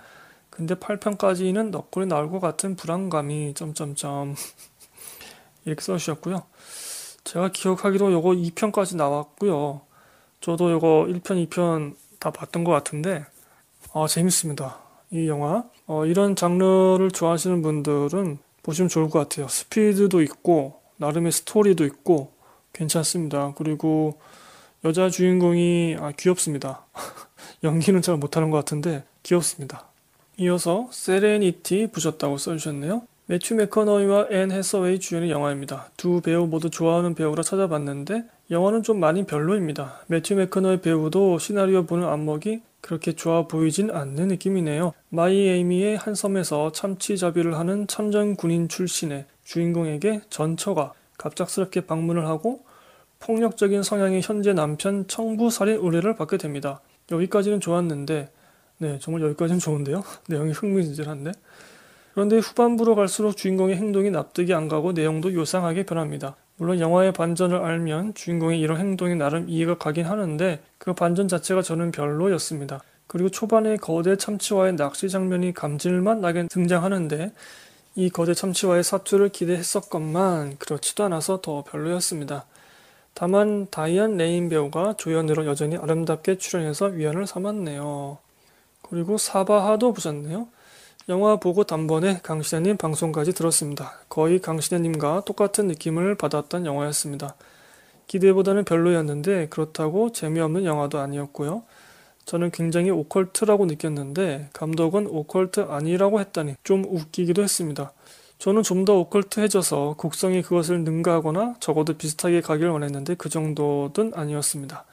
[SPEAKER 1] 근데 8편까지는 너구리 나올 것 같은 불안감이 점점점 [LAUGHS] 이렇게 써주셨고요. 제가 기억하기로 요거 2편까지 나왔고요. 저도 요거 1편, 2편 다 봤던 것 같은데 아 재밌습니다. 이 영화. 어, 이런 장르를 좋아하시는 분들은 보시면 좋을 것 같아요. 스피드도 있고, 나름의 스토리도 있고, 괜찮습니다. 그리고 여자 주인공이 아, 귀엽습니다. [LAUGHS] 연기는 잘 못하는 것 같은데, 귀엽습니다. 이어서 세레니티 부셨다고 써주셨네요. 매튜 맥커너이와 앤 해서웨이 주연의 영화입니다. 두 배우 모두 좋아하는 배우라 찾아봤는데 영화는 좀 많이 별로입니다. 매튜 맥커너의 배우도 시나리오 보는 안목이 그렇게 좋아 보이진 않는 느낌이네요. 마이애미의 한 섬에서 참치잡이를 하는 참전 군인 출신의 주인공에게 전처가 갑작스럽게 방문을 하고 폭력적인 성향의 현재 남편 청부 살인 의뢰를 받게 됩니다. 여기까지는 좋았는데, 네, 정말 여기까지는 좋은데요? [LAUGHS] 내용이 흥미진진한데? 그런데 후반부로 갈수록 주인공의 행동이 납득이 안 가고 내용도 요상하게 변합니다. 물론 영화의 반전을 알면 주인공의 이런 행동이 나름 이해가 가긴 하는데 그 반전 자체가 저는 별로였습니다. 그리고 초반에 거대 참치와의 낚시 장면이 감질만 나게 등장하는데 이 거대 참치와의 사투를 기대했었건만 그렇지도 않아서 더 별로였습니다. 다만 다이안 레인 배우가 조연으로 여전히 아름답게 출연해서 위안을 삼았네요. 그리고 사바하도 보셨네요. 영화 보고 단번에 강신혜님 방송까지 들었습니다. 거의 강신혜님과 똑같은 느낌을 받았던 영화였습니다. 기대보다는 별로였는데 그렇다고 재미없는 영화도 아니었고요. 저는 굉장히 오컬트라고 느꼈는데 감독은 오컬트 아니라고 했다니 좀 웃기기도 했습니다. 저는 좀 더 오컬트해져서 곡성이 그것을 능가하거나 적어도 비슷하게 가길 원했는데 그 정도는 아니었습니다.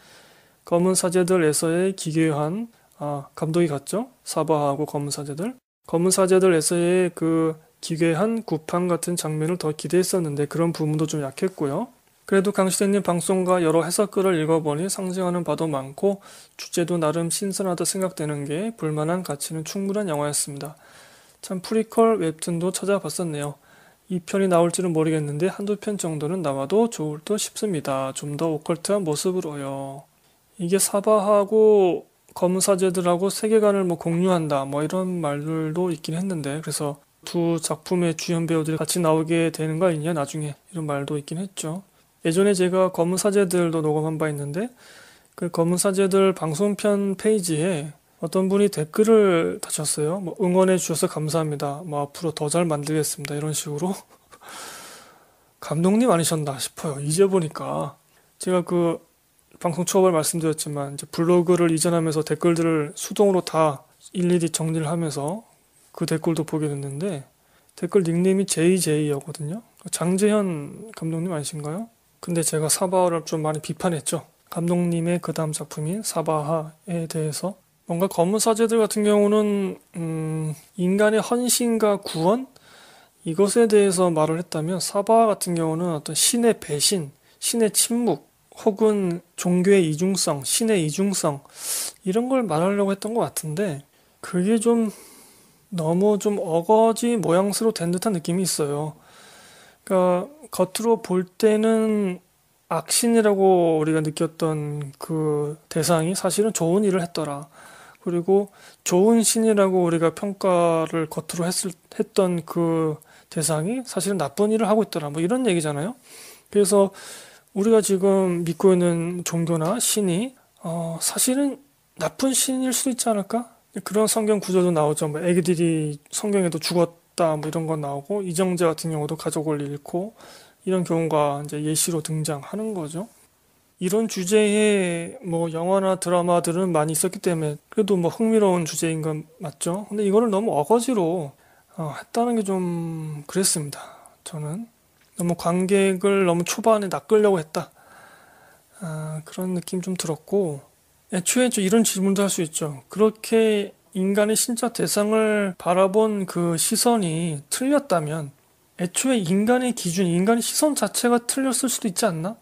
[SPEAKER 1] 검은 사제들에서의 기괴한 아 감독이 같죠? 사바하고 검은 사제들 검은 사제들에서의 그 기괴한 구판 같은 장면을 더 기대했었는데 그런 부분도 좀 약했고요. 그래도 강시대님 방송과 여러 해석글을 읽어보니 상징하는 바도 많고 주제도 나름 신선하다 생각되는 게 볼만한 가치는 충분한 영화였습니다. 참 프리퀄 웹툰도 찾아봤었네요. 이 편이 나올지는 모르겠는데 한두 편 정도는 나와도 좋을 듯 싶습니다. 좀 더 오컬트한 모습으로요. 이게 사바하고 검사제들하고 세계관을 뭐 공유한다 뭐 이런 말들도 있긴 했는데 그래서 두 작품의 주연 배우들이 같이 나오게 되는 거 아니냐 나중에 이런 말도 있긴 했죠. 예전에 제가 검은사제들도 녹음한 바 있는데 그 검은사제들 방송편 페이지에 어떤 분이 댓글을 다쳤어요뭐 응원해 주셔서 감사합니다. 뭐 앞으로 더 잘 만들겠습니다. 이런 식으로 [LAUGHS] 감독님 아니셨나 싶어요. 이제 보니까 제가 그 방송 초반에 말씀드렸지만 이제 블로그를 이전하면서 댓글들을 수동으로 다 일일이 정리를 하면서 그 댓글도 보게 됐는데 댓글 닉네임이 JJ였거든요. 장재현 감독님 아신가요 근데 제가 사바를 하좀 많이 비판했죠. 감독님의 그 다음 작품인 사바하에 대해서 뭔가 검은 사제들 같은 경우는 음, 인간의 헌신과 구원 이것에 대해서 말을 했다면 사바 하 같은 경우는 어떤 신의 배신, 신의 침묵 혹은 종교의 이중성, 신의 이중성 이런 걸 말하려고 했던 것 같은데 그게 좀 너무 좀 어거지 모양새로 된 듯한 느낌이 있어요. 그러니까 겉으로 볼 때는 악신이라고 우리가 느꼈던 그 대상이 사실은 좋은 일을 했더라. 그리고 좋은 신이라고 우리가 평가를 겉으로 했을, 했던 그 대상이 사실은 나쁜 일을 하고 있더라. 뭐 이런 얘기잖아요. 그래서 우리가 지금 믿고 있는 종교나 신이 어, 사실은 나쁜 신일 수도 있지 않을까? 그런 성경 구조도 나오죠. 뭐 애기들이 성경에도 죽었다 뭐 이런 건 나오고 이정재 같은 경우도 가족을 잃고 이런 경우가 이제 예시로 등장하는 거죠. 이런 주제의 뭐 영화나 드라마들은 많이 있었기 때문에 그래도 뭐 흥미로운 주제인 건 맞죠. 근데 이거를 너무 어거지로 어, 했다는 게 좀 그랬습니다. 저는 너무 관객을 너무 초반에 낚으려고 했다. 아, 그런 느낌 좀 들었고, 애초에 이런 질문도 할 수 있죠. 그렇게 인간의 신체 대상을 바라본 그 시선이 틀렸다면, 애초에 인간의 기준, 인간의 시선 자체가 틀렸을 수도 있지 않나?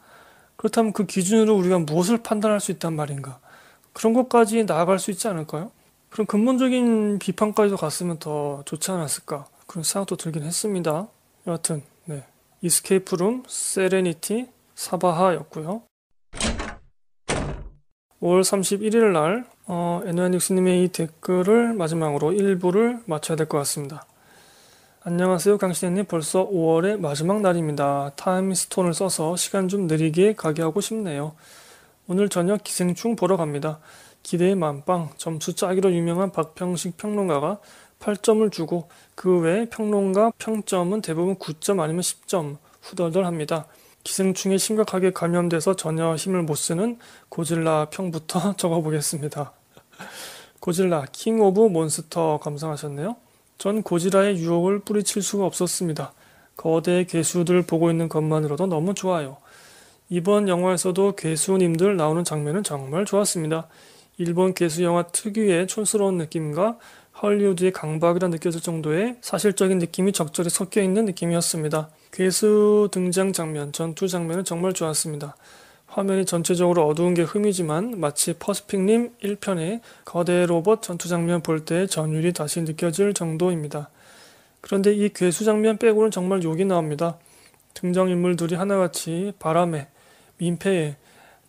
[SPEAKER 1] 그렇다면 그 기준으로 우리가 무엇을 판단할 수 있단 말인가? 그런 것까지 나아갈 수 있지 않을까요? 그런 근본적인 비판까지도 갔으면 더 좋지 않았을까? 그런 생각도 들긴 했습니다. 여하튼, 이스케이프룸, 세레니티, 사바하였고요. 5월 31일 날 어, NONX님의 이 댓글을 마지막으로 일부를 마쳐야 될 것 같습니다. 안녕하세요 강신혜님 벌써 5월의 마지막 날입니다. 타임스톤을 써서 시간 좀 느리게 가게 하고 싶네요. 오늘 저녁 기생충 보러 갑니다. 기대의 만빵, 점수 짜기로 유명한 박평식 평론가가 8점을 주고 그외에 평론가 평점은 대부분 9점 아니면 10점 후덜덜합니다. 기생충에 심각하게 감염돼서 전혀 힘을 못 쓰는 고질라 평부터 [LAUGHS] 적어보겠습니다. 고질라 킹 오브 몬스터 감상하셨네요. 전 고질라의 유혹을 뿌리칠 수가 없었습니다. 거대 괴수들 보고 있는 것만으로도 너무 좋아요. 이번 영화에서도 괴수님들 나오는 장면은 정말 좋았습니다. 일본 괴수 영화 특유의 촌스러운 느낌과 헐리우드의 강박이라 느껴질 정도의 사실적인 느낌이 적절히 섞여 있는 느낌이었습니다. 괴수 등장 장면, 전투 장면은 정말 좋았습니다. 화면이 전체적으로 어두운 게 흠이지만 마치 퍼스픽님 1편의 거대 로봇 전투 장면 볼 때 전율이 다시 느껴질 정도입니다. 그런데 이 괴수 장면 빼고는 정말 욕이 나옵니다. 등장인물들이 하나같이 바람에, 민폐에,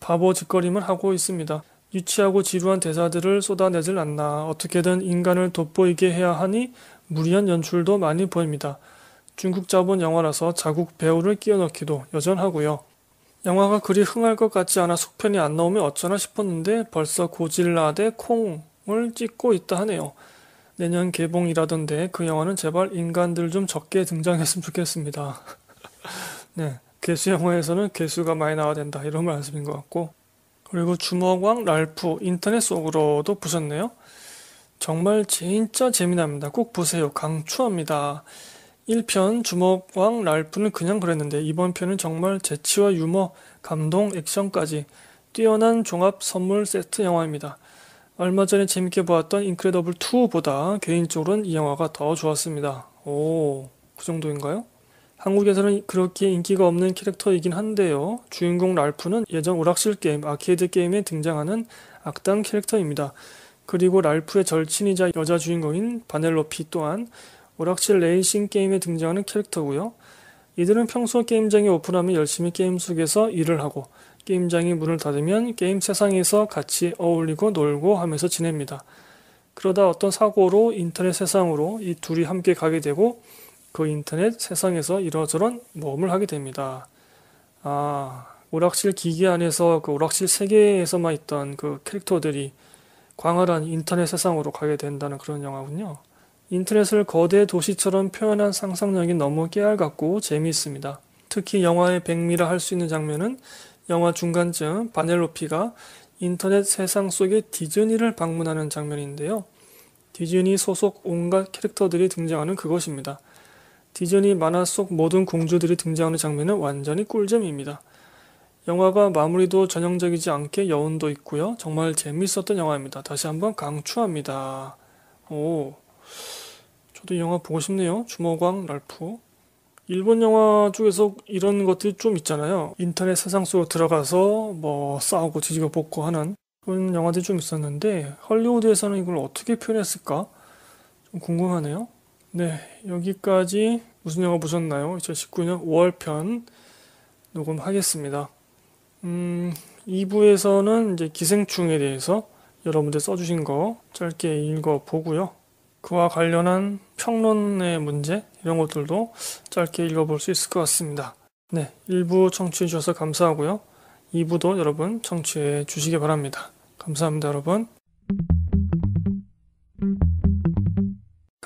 [SPEAKER 1] 바보 짓거림을 하고 있습니다. 유치하고 지루한 대사들을 쏟아내질 않나 어떻게든 인간을 돋보이게 해야 하니 무리한 연출도 많이 보입니다. 중국 자본 영화라서 자국 배우를 끼워 넣기도 여전하고요. 영화가 그리 흥할 것 같지 않아 속편이 안 나오면 어쩌나 싶었는데 벌써 고질라 대 콩을 찍고 있다 하네요. 내년 개봉이라던데 그 영화는 제발 인간들 좀 적게 등장했으면 좋겠습니다. [LAUGHS] 네. 개수 영화에서는 개수가 많이 나와야 된다. 이런 말씀인 것 같고. 그리고 주먹왕 랄프 인터넷 속으로도 보셨네요. 정말 진짜 재미납니다. 꼭 보세요. 강추합니다. 1편 주먹왕 랄프는 그냥 그랬는데 이번 편은 정말 재치와 유머, 감동, 액션까지 뛰어난 종합 선물 세트 영화입니다. 얼마 전에 재밌게 보았던 인크레더블 2보다 개인적으로는 이 영화가 더 좋았습니다. 오, 그 정도인가요? 한국에서는 그렇게 인기가 없는 캐릭터이긴 한데요. 주인공 랄프는 예전 오락실 게임, 아케이드 게임에 등장하는 악당 캐릭터입니다. 그리고 랄프의 절친이자 여자 주인공인 바넬로피 또한 오락실 레이싱 게임에 등장하는 캐릭터고요. 이들은 평소 게임장이 오픈하면 열심히 게임 속에서 일을 하고 게임장이 문을 닫으면 게임 세상에서 같이 어울리고 놀고 하면서 지냅니다. 그러다 어떤 사고로 인터넷 세상으로 이 둘이 함께 가게 되고 그 인터넷 세상에서 이러저런 모험을 하게 됩니다. 아, 오락실 기계 안에서 그 오락실 세계에서만 있던 그 캐릭터들이 광활한 인터넷 세상으로 가게 된다는 그런 영화군요. 인터넷을 거대 도시처럼 표현한 상상력이 너무 깨알같고 재미있습니다. 특히 영화의 백미라 할 수 있는 장면은 영화 중간쯤 바넬로피가 인터넷 세상 속의 디즈니를 방문하는 장면인데요. 디즈니 소속 온갖 캐릭터들이 등장하는 그것입니다. 디즈니 만화 속 모든 공주들이 등장하는 장면은 완전히 꿀잼입니다. 영화가 마무리도 전형적이지 않게 여운도 있고요. 정말 재밌었던 영화입니다. 다시 한번 강추합니다. 오, 저도 이 영화 보고 싶네요. 주먹왕 랄프. 일본 영화 쪽에서 이런 것들이 좀 있잖아요. 인터넷 세상 속으로 들어가서 뭐 싸우고 뒤지고 볶고 하는 그런 영화들이 좀 있었는데 헐리우드에서는 이걸 어떻게 표현했을까 좀 궁금하네요. 네, 여기까지 무슨 영화 보셨나요? 2019년 5월편 녹음하겠습니다. 음, 2부에서는 이제 기생충에 대해서 여러분들 써주신 거 짧게 읽어보고요. 그와 관련한 평론의 문제, 이런 것들도 짧게 읽어볼 수 있을 것 같습니다. 네, 1부 청취해주셔서 감사하고요. 2부도 여러분 청취해 주시기 바랍니다. 감사합니다, 여러분.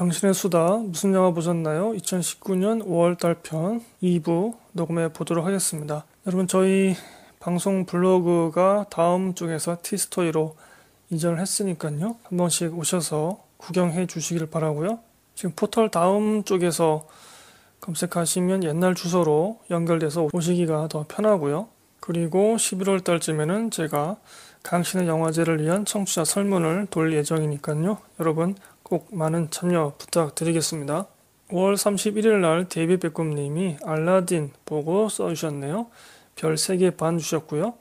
[SPEAKER 1] 당신의 수다 무슨 영화 보셨나요? 2019년 5월달 편 2부 녹음해 보도록 하겠습니다. 여러분 저희 방송 블로그가 다음 쪽에서티스토이로 이전을 했으니까요. 한 번씩 오셔서 구경해 주시길 바라고요. 지금 포털 다음 쪽에서 검색하시면 옛날 주소로 연결돼서 오시기가 더 편하고요. 그리고 11월 달쯤에는 제가 당신의 영화제를 위한 청취자 설문을 돌 예정이니까요. 여러분 꼭 많은 참여 부탁드리겠습니다. 5월 31일 날 데이비 백곰님이 알라딘 보고 써주셨네요. 별 3개 반 주셨고요.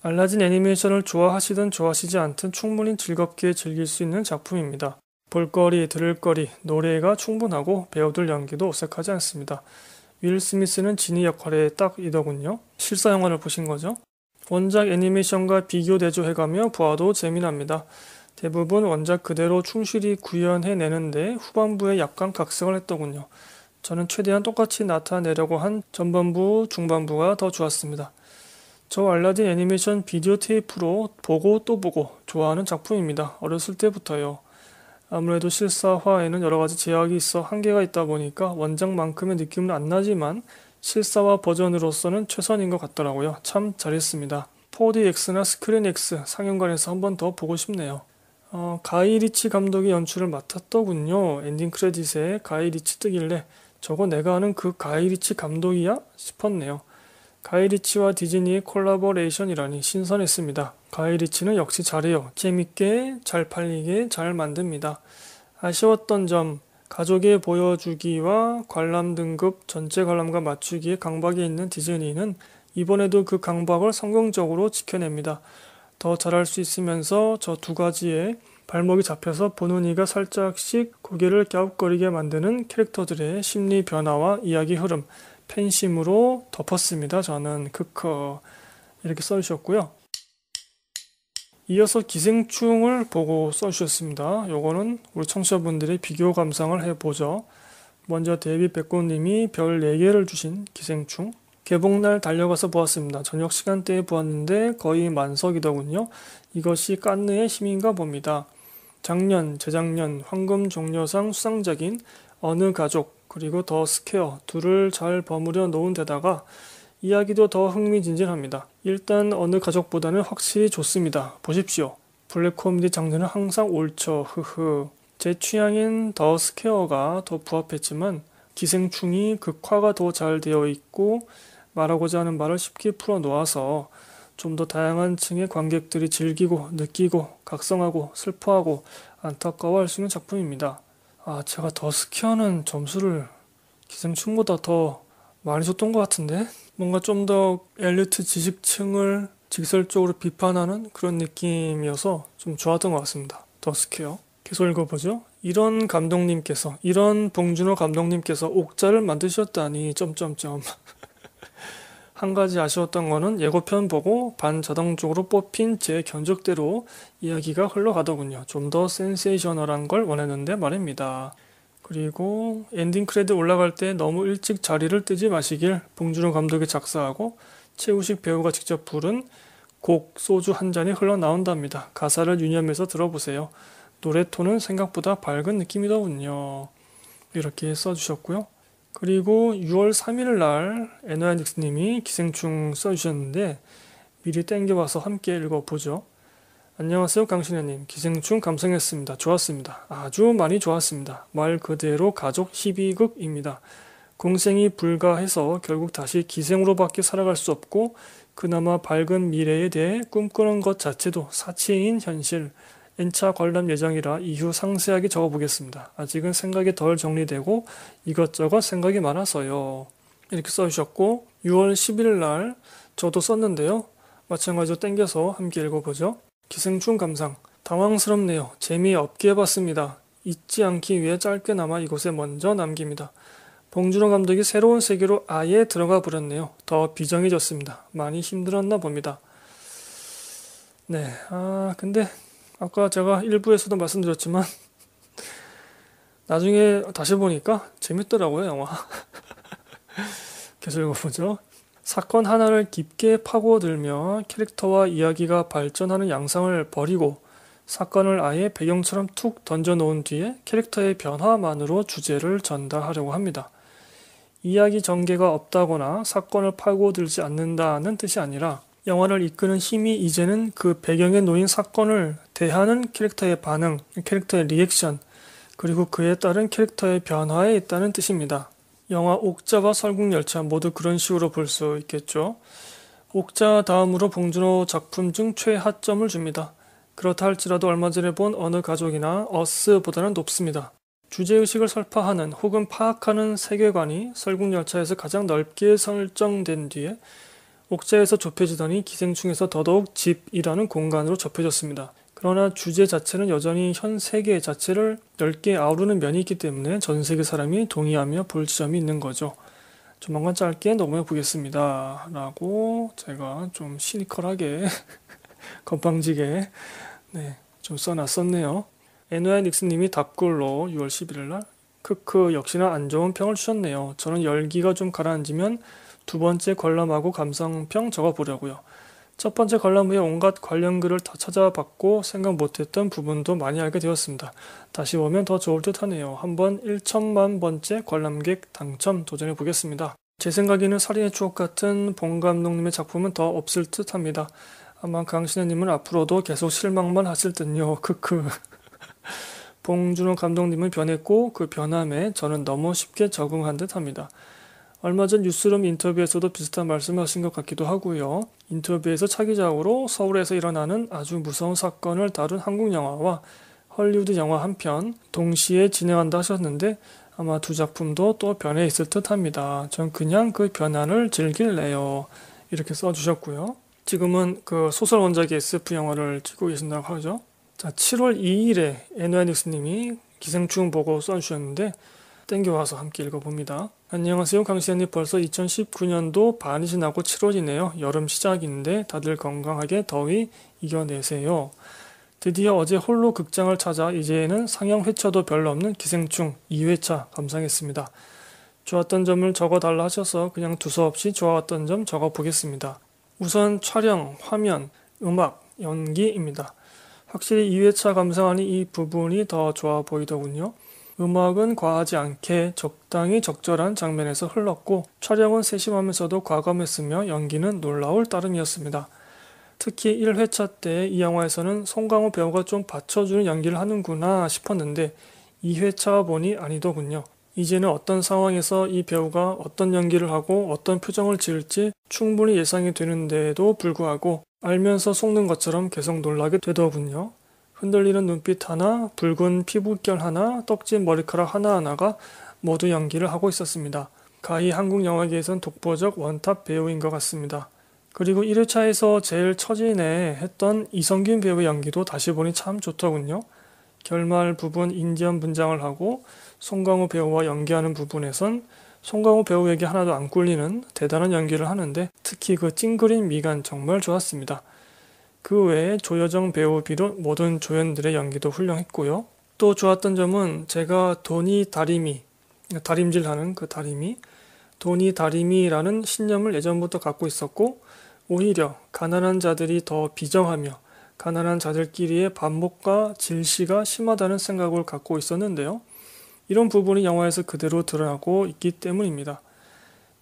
[SPEAKER 1] 알라딘 애니메이션을 좋아하시든 좋아하시지 않든 충분히 즐겁게 즐길 수 있는 작품입니다. 볼거리, 들을거리, 노래가 충분하고 배우들 연기도 어색하지 않습니다. 윌 스미스는 지니 역할에 딱이더군요. 실사 영화를 보신 거죠? 원작 애니메이션과 비교 대조해가며 보아도 재미납니다. 대부분 원작 그대로 충실히 구현해내는데 후반부에 약간 각성을 했더군요. 저는 최대한 똑같이 나타내려고 한 전반부, 중반부가 더 좋았습니다. 저 알라딘 애니메이션 비디오 테이프로 보고 또 보고 좋아하는 작품입니다. 어렸을 때부터요. 아무래도 실사화에는 여러 가지 제약이 있어 한계가 있다 보니까 원작만큼의 느낌은 안 나지만 실사화 버전으로서는 최선인 것 같더라고요. 참 잘했습니다. 4DX나 스크린X 상영관에서 한 번 더 보고 싶네요. 어, 가이 리치 감독이 연출을 맡았더군요. 엔딩 크레딧에 가이 리치 뜨길래 저거 내가 아는 그 가이 리치 감독이야? 싶었네요. 가이 리치와 디즈니의 콜라보레이션이라니 신선했습니다. 가이 리치는 역시 잘해요. 재밌게, 잘 팔리게, 잘 만듭니다. 아쉬웠던 점, 가족의 보여주기와 관람 등급 전체 관람과 맞추기에 강박이 있는 디즈니는 이번에도 그 강박을 성공적으로 지켜냅니다. 더 잘할 수 있으면서 저 두가지의 발목이 잡혀서 보는 이가 살짝씩 고개를 갸웃거리게 만드는 캐릭터들의 심리 변화와 이야기 흐름, 팬심으로 덮었습니다. 저는 크커 이렇게 써주셨고요. 이어서 기생충을 보고 써주셨습니다. 요거는 우리 청취자분들의 비교 감상을 해보죠. 먼저 데뷔 백고님이 별 4개를 주신 기생충 개봉날 달려가서 보았습니다. 저녁 시간대에 보았는데 거의 만석이더군요. 이것이 깐느의 힘인가 봅니다. 작년, 재작년 황금 종려상 수상작인 어느 가족 그리고 더 스퀘어 둘을 잘 버무려 놓은 데다가 이야기도 더 흥미진진합니다. 일단 어느 가족보다는 확실히 좋습니다. 보십시오. 블랙 코미디 장르는 항상 옳죠. 흐흐. 제 취향인 더 스퀘어가 더 부합했지만 기생충이 극화가 더 잘 되어 있고 말하고자 하는 말을 쉽게 풀어놓아서 좀 더 다양한 층의 관객들이 즐기고 느끼고 각성하고 슬퍼하고 안타까워할 수 있는 작품입니다. 아 제가 더 스키어는 점수를 기생충보다 더 많이 줬던 것 같은데 뭔가 좀 더 엘리트 지식층을 직설적으로 비판하는 그런 느낌이어서 좀 좋았던 것 같습니다. 더 스퀘어 계속 읽어보죠. 이런 감독님께서 이런 봉준호 감독님께서 옥자를 만드셨다니 점점점 한 가지 아쉬웠던 거는 예고편 보고 반자동적으로 뽑힌 제 견적대로 이야기가 흘러가더군요. 좀 더 센세이셔널한 걸 원했는데 말입니다. 그리고 엔딩 크레드 올라갈 때 너무 일찍 자리를 뜨지 마시길 봉준호 감독이 작사하고 최우식 배우가 직접 부른 곡 소주 한 잔이 흘러나온답니다. 가사를 유념해서 들어보세요. 노래 톤은 생각보다 밝은 느낌이더군요. 이렇게 써주셨고요. 그리고 6월 3일 날 에노야닉스님이 기생충 써주셨는데 미리 땡겨봐서 함께 읽어보죠. 안녕하세요 강신혜님 기생충 감상했습니다. 좋았습니다. 아주 많이 좋았습니다. 말 그대로 가족 12극입니다. 공생이 불가해서 결국 다시 기생으로밖에 살아갈 수 없고 그나마 밝은 미래에 대해 꿈꾸는 것 자체도 사치인 현실 N차 관람 예정이라 이후 상세하게 적어보겠습니다. 아직은 생각이 덜 정리되고 이것저것 생각이 많아서요. 이렇게 써주셨고 6월 1 0일날 저도 썼는데요. 마찬가지로 땡겨서 함께 읽어보죠. 기생충 감상 당황스럽네요. 재미없게 봤습니다. 잊지 않기 위해 짧게나마 이곳에 먼저 남깁니다. 봉준호 감독이 새로운 세계로 아예 들어가 버렸네요. 더 비정해졌습니다. 많이 힘들었나 봅니다. 네, 아 근데 아까 제가 1부에서도 말씀드렸지만 [LAUGHS] 나중에 다시 보니까 재밌더라고요 영화 [LAUGHS] 계속 읽어보죠 사건 하나를 깊게 파고들며 캐릭터와 이야기가 발전하는 양상을 버리고 사건을 아예 배경처럼 툭 던져놓은 뒤에 캐릭터의 변화만으로 주제를 전달하려고 합니다. 이야기 전개가 없다거나 사건을 파고들지 않는다는 뜻이 아니라 영화를 이끄는 힘이 이제는 그 배경에 놓인 사건을 대하는 캐릭터의 반응, 캐릭터의 리액션, 그리고 그에 따른 캐릭터의 변화에 있다는 뜻입니다. 영화 옥자와 설국열차 모두 그런 식으로 볼 수 있겠죠. 옥자 다음으로 봉준호 작품 중 최하점을 줍니다. 그렇다 할지라도 얼마 전에 본 어느 가족이나 어스보다는 높습니다. 주제의식을 설파하는 혹은 파악하는 세계관이 설국열차에서 가장 넓게 설정된 뒤에 옥자에서 좁혀지더니 기생충에서 더더욱 집이라는 공간으로 좁혀졌습니다. 그러나 주제 자체는 여전히 현 세계 자체를 넓게 아우르는 면이 있기 때문에 전 세계 사람이 동의하며 볼 지점이 있는 거죠. 조만간 짧게 넘어 해 보겠습니다. 라고 제가 좀 시니컬하게 [LAUGHS] 건방지게 네, 좀 써놨었네요. n 노아 닉스님이 답글로 6월 11일 날 크크 역시나 안 좋은 평을 주셨네요. 저는 열기가 좀 가라앉으면 두 번째 관람하고 감상평 적어보려고요. 첫 번째 관람 후에 온갖 관련 글을 다 찾아봤고 생각 못했던 부분도 많이 알게 되었습니다. 다시 오면 더 좋을 듯 하네요. 한번 1천만 번째 관람객 당첨 도전해 보겠습니다. 제 생각에는 살인의 추억 같은 봉 감독님의 작품은 더 없을 듯 합니다. 아마 강신혜님은 앞으로도 계속 실망만 하실 듯요. [LAUGHS] 크크. 봉준호 감독님은 변했고 그 변함에 저는 너무 쉽게 적응한 듯 합니다. 얼마 전 뉴스룸 인터뷰에서도 비슷한 말씀을 하신 것 같기도 하고요. 인터뷰에서 차기작으로 서울에서 일어나는 아주 무서운 사건을 다룬 한국 영화와 헐리우드 영화 한 편 동시에 진행한다 하셨는데 아마 두 작품도 또 변해 있을 듯 합니다. 전 그냥 그 변화를 즐길래요. 이렇게 써주셨고요. 지금은 그 소설 원작의 SF 영화를 찍고 계신다고 하죠. 자, 7월 2일에 에누아닉스님이 기생충 보고 써주셨는데 땡겨와서 함께 읽어봅니다. 안녕하세요. 강시현님 벌써 2019년도 반이 지나고 7월이네요. 여름 시작인데 다들 건강하게 더위 이겨내세요. 드디어 어제 홀로 극장을 찾아 이제는 상영 회차도 별로 없는 기생충 2회차 감상했습니다. 좋았던 점을 적어달라 하셔서 그냥 두서없이 좋아왔던 점 적어보겠습니다. 우선 촬영, 화면, 음악, 연기입니다. 확실히 2회차 감상하니 이 부분이 더 좋아 보이더군요. 음악은 과하지 않게 적당히 적절한 장면에서 흘렀고 촬영은 세심하면서도 과감했으며 연기는 놀라울 따름이었습니다. 특히 1회차 때 이 영화에서는 송강호 배우가 좀 받쳐주는 연기를 하는구나 싶었는데 2회차 보니 아니더군요. 이제는 어떤 상황에서 이 배우가 어떤 연기를 하고 어떤 표정을 지을지 충분히 예상이 되는데도 불구하고 알면서 속는 것처럼 계속 놀라게 되더군요. 흔들리는 눈빛 하나, 붉은 피부결 하나, 떡진 머리카락 하나하나가 모두 연기를 하고 있었습니다. 가히 한국 영화계에선 독보적 원탑 배우인 것 같습니다. 그리고 1회차에서 제일 처진해 했던 이성균 배우의 연기도 다시 보니 참 좋더군요. 결말 부분 인디언 분장을 하고 송강호 배우와 연기하는 부분에선 송강호 배우에게 하나도 안 꿀리는 대단한 연기를 하는데 특히 그 찡그린 미간 정말 좋았습니다. 그 외에 조여정 배우 비롯 모든 조연들의 연기도 훌륭했고요. 또 좋았던 점은 제가 돈이 다리미, 다림질하는 그 다리미, 돈이 다리미라는 신념을 예전부터 갖고 있었고 오히려 가난한 자들이 더 비정하며 가난한 자들끼리의 반목과 질시가 심하다는 생각을 갖고 있었는데요. 이런 부분이 영화에서 그대로 드러나고 있기 때문입니다.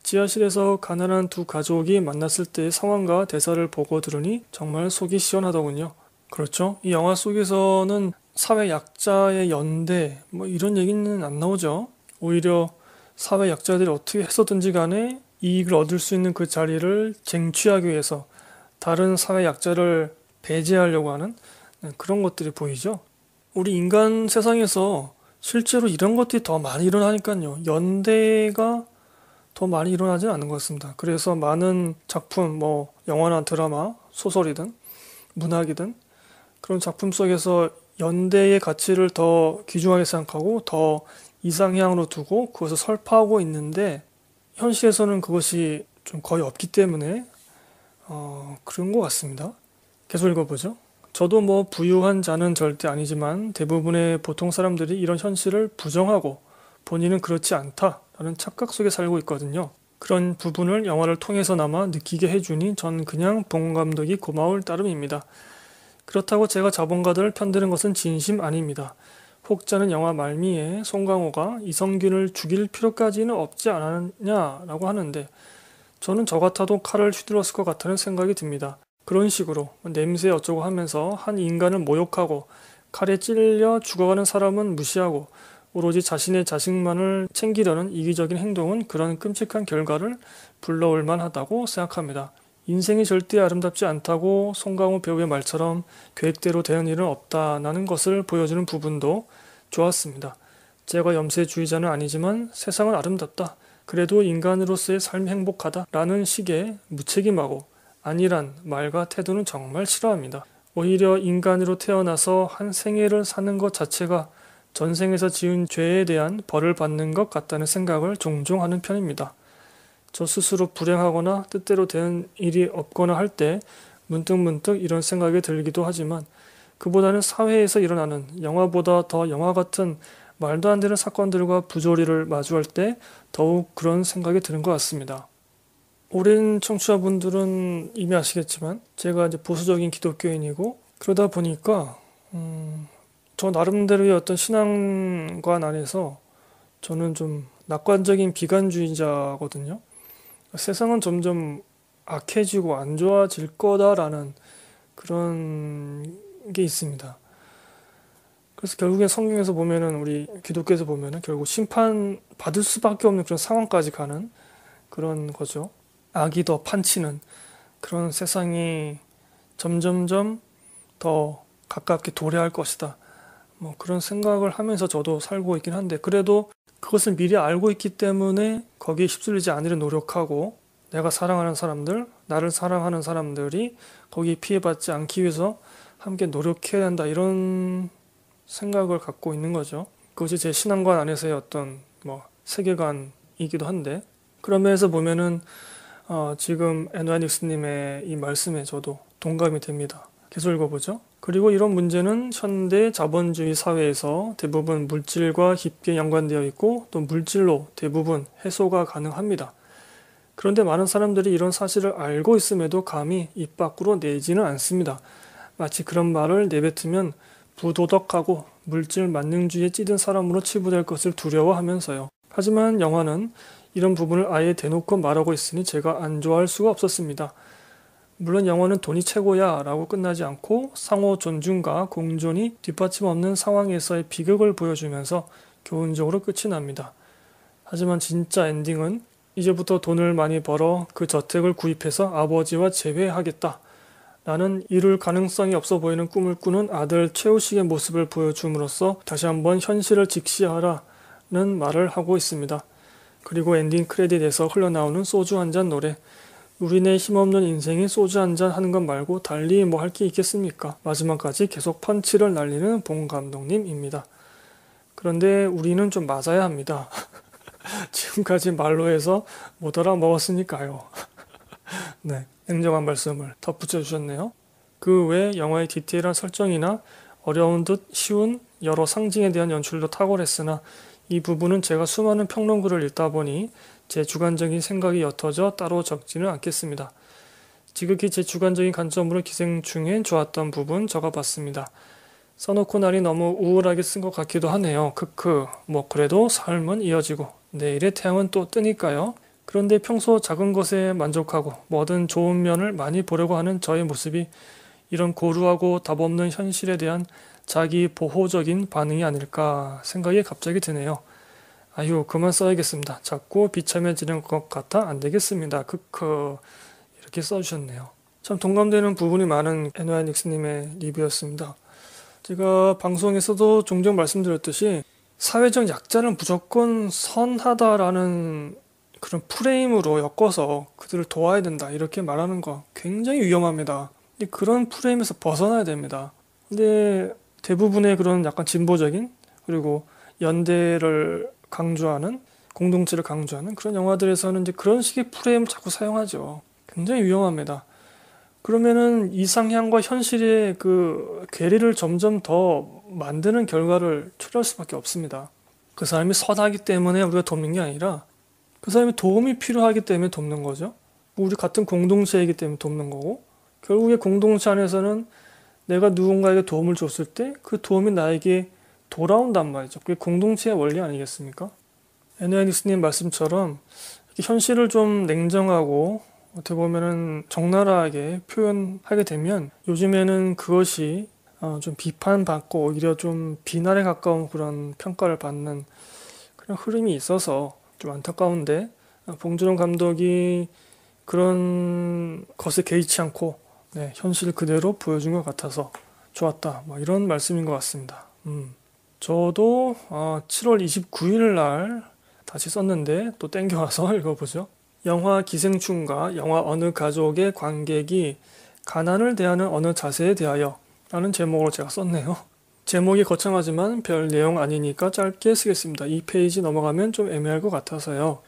[SPEAKER 1] 지하실에서 가난한 두 가족이 만났을 때의 상황과 대사를 보고 들으니 정말 속이 시원하더군요. 그렇죠. 이 영화 속에서는 사회 약자의 연대 뭐 이런 얘기는 안 나오죠. 오히려 사회 약자들이 어떻게 했었든지 간에 이익을 얻을 수 있는 그 자리를 쟁취하기 위해서 다른 사회 약자를 배제하려고 하는 네, 그런 것들이 보이죠. 우리 인간 세상에서 실제로 이런 것들이 더 많이 일어나니까요. 연대가 더 많이 일어나지는 않는 것 같습니다. 그래서 많은 작품, 뭐 영화나 드라마, 소설이든 문학이든 그런 작품 속에서 연대의 가치를 더 귀중하게 생각하고 더 이상향으로 두고 그것을 설파하고 있는데 현실에서는 그것이 좀 거의 없기 때문에 어, 그런 것 같습니다. 계속 읽어보죠. 저도 뭐 부유한 자는 절대 아니지만 대부분의 보통 사람들이 이런 현실을 부정하고 본인은 그렇지 않다라는 착각 속에 살고 있거든요. 그런 부분을 영화를 통해서나마 느끼게 해주니 전 그냥 봉 감독이 고마울 따름입니다. 그렇다고 제가 자본가들을 편드는 것은 진심 아닙니다. 혹자는 영화 말미에 송강호가 이성균을 죽일 필요까지는 없지 않았냐라고 하는데 저는 저 같아도 칼을 휘둘렀을 것 같다는 생각이 듭니다. 그런 식으로 냄새 어쩌고 하면서 한 인간을 모욕하고 칼에 찔려 죽어가는 사람은 무시하고 오로지 자신의 자식만을 챙기려는 이기적인 행동은 그런 끔찍한 결과를 불러올 만하다고 생각합니다. 인생이 절대 아름답지 않다고 송강호 배우의 말처럼 계획대로 되는 일은 없다라는 것을 보여주는 부분도 좋았습니다. 제가 염세주의자는 아니지만 세상은 아름답다. 그래도 인간으로서의 삶이 행복하다. 라는 식의 무책임하고 아니란 말과 태도는 정말 싫어합니다. 오히려 인간으로 태어나서 한 생애를 사는 것 자체가 전생에서 지은 죄에 대한 벌을 받는 것 같다는 생각을 종종 하는 편입니다. 저 스스로 불행하거나 뜻대로 되 일이 없거나 할 때문득 문득 이런 생각이 들기도 하지만 그보다는 사회에서 일어나는 영화보다 더 영화 같은 말도 안 되는 사건들과 부조리를 마주할 때 더욱 그런 생각이 드는 것 같습니다. 오랜 청취자분들은 이미 아시겠지만 제가 이제 보수적인 기독교인이고 그러다 보니까 음저 나름대로의 어떤 신앙관 안에서 저는 좀 낙관적인 비관주의자거든요. 세상은 점점 악해지고 안 좋아질 거다라는 그런 게 있습니다. 그래서 결국에 성경에서 보면은 우리 기독교에서 보면은 결국 심판 받을 수밖에 없는 그런 상황까지 가는 그런 거죠. 악이 더 판치는 그런 세상이 점점점 더 가깝게 도래할 것이다. 뭐 그런 생각을 하면서 저도 살고 있긴 한데 그래도 그것을 미리 알고 있기 때문에 거기에 휩쓸리지 않으려 노력하고 내가 사랑하는 사람들, 나를 사랑하는 사람들이 거기에 피해받지 않기 위해서 함께 노력해야 한다 이런 생각을 갖고 있는 거죠. 그것이 제 신앙관 안에서의 어떤 뭐 세계관이기도 한데 그런 면에서 보면은 어 지금 에노아닉스님의 이 말씀에 저도 동감이 됩니다. 계속 읽어보죠. 그리고 이런 문제는 현대 자본주의 사회에서 대부분 물질과 깊게 연관되어 있고 또 물질로 대부분 해소가 가능합니다. 그런데 많은 사람들이 이런 사실을 알고 있음에도 감히 입 밖으로 내지는 않습니다. 마치 그런 말을 내뱉으면 부도덕하고 물질 만능주의에 찌든 사람으로 치부될 것을 두려워하면서요. 하지만 영화는 이런 부분을 아예 대놓고 말하고 있으니 제가 안 좋아할 수가 없었습니다. 물론 영어는 돈이 최고야 라고 끝나지 않고 상호 존중과 공존이 뒷받침 없는 상황에서의 비극을 보여주면서 교훈적으로 끝이 납니다. 하지만 진짜 엔딩은 이제부터 돈을 많이 벌어 그 저택을 구입해서 아버지와 재회하겠다. 나는 이룰 가능성이 없어 보이는 꿈을 꾸는 아들 최우식의 모습을 보여줌으로써 다시 한번 현실을 직시하라는 말을 하고 있습니다. 그리고 엔딩 크레딧에서 흘러나오는 소주 한 잔 노래 우리네 힘없는 인생이 소주 한잔 하는 것 말고 달리 뭐 할 게 있겠습니까? 마지막까지 계속 펀치를 날리는 봉 감독님입니다. 그런데 우리는 좀 맞아야 합니다. [LAUGHS] 지금까지 말로 해서 못 뭐 알아먹었으니까요. [LAUGHS] 네, 냉정한 말씀을 덧붙여 주셨네요. 그 외 영화의 디테일한 설정이나 어려운 듯 쉬운 여러 상징에 대한 연출도 탁월했으나 이 부분은 제가 수많은 평론글을 읽다 보니 제 주관적인 생각이 옅어져 따로 적지는 않겠습니다. 지극히 제 주관적인 관점으로 기생충에 좋았던 부분 적어봤습니다. 써놓고 날이 너무 우울하게 쓴 것 같기도 하네요. 크크. 뭐 그래도 삶은 이어지고 내일의 태양은 또 뜨니까요. 그런데 평소 작은 것에 만족하고 뭐든 좋은 면을 많이 보려고 하는 저의 모습이 이런 고루하고 답없는 현실에 대한 자기 보호적인 반응이 아닐까 생각이 갑자기 드네요. 아휴 그만 써야겠습니다. 자꾸 비참해지는 것 같아 안 되겠습니다. 크크 이렇게 써주셨네요. 참 동감되는 부분이 많은 NY닉스님의 리뷰였습니다. 제가 방송에서도 종종 말씀드렸듯이 사회적 약자는 무조건 선하다라는 그런 프레임으로 엮어서 그들을 도와야 된다 이렇게 말하는 거 굉장히 위험합니다. 근데 그런 프레임에서 벗어나야 됩니다. 근데 대부분의 그런 약간 진보적인 그리고 연대를 강조하는 공동체를 강조하는 그런 영화들에서는 이제 그런 식의 프레임을 자꾸 사용하죠. 굉장히 위험합니다. 그러면은 이상향과 현실의 그 괴리를 점점 더 만드는 결과를 초래할 수밖에 없습니다. 그 사람이 선하기 때문에 우리가 돕는 게 아니라 그 사람이 도움이 필요하기 때문에 돕는 거죠. 뭐 우리 같은 공동체이기 때문에 돕는 거고 결국에 공동체 안에서는 내가 누군가에게 도움을 줬을 때 그 도움이 나에게 돌아온단 말이죠. 그게 공동체의 원리 아니겠습니까? 애니스님 말씀처럼 현실을 좀 냉정하고 어떻게 보면은 적나라하게 표현하게 되면 요즘에는 그것이 어, 좀 비판받고 오히려 좀 비난에 가까운 그런 평가를 받는 그런 흐름이 있어서 좀 안타까운데 어, 봉준호 감독이 그런 것에 개의치 않고 네, 현실 그대로 보여준 것 같아서 좋았다. 뭐 이런 말씀인 것 같습니다. 음. 저도 7월 어, 29일 날 다시 썼는데 또 땡겨와서 [LAUGHS] 읽어보죠. 영화 기생충과 영화 어느 가족의 관객이 가난을 대하는 어느 자세에 대하여 라는 제목으로 제가 썼네요. 제목이 거창하지만 별 내용 아니니까 짧게 쓰겠습니다. 이 페이지 넘어가면 좀 애매할 것 같아서요.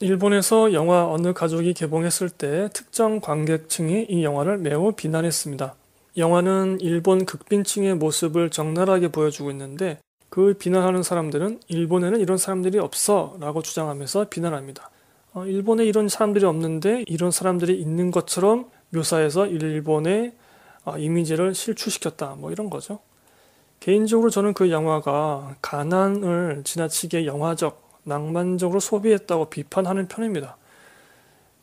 [SPEAKER 1] 일본에서 영화 어느 가족이 개봉했을 때 특정 관객층이 이 영화를 매우 비난했습니다. 영화는 일본 극빈층의 모습을 적나라하게 보여주고 있는데 그 비난하는 사람들은 일본에는 이런 사람들이 없어 라고 주장하면서 비난합니다. 어, 일본에 이런 사람들이 없는데 이런 사람들이 있는 것처럼 묘사해서 일본의 어, 이미지를 실추시켰다 뭐 이런 거죠. 개인적으로 저는 그 영화가 가난을 지나치게 영화적, 낭만적으로 소비했다고 비판하는 편입니다.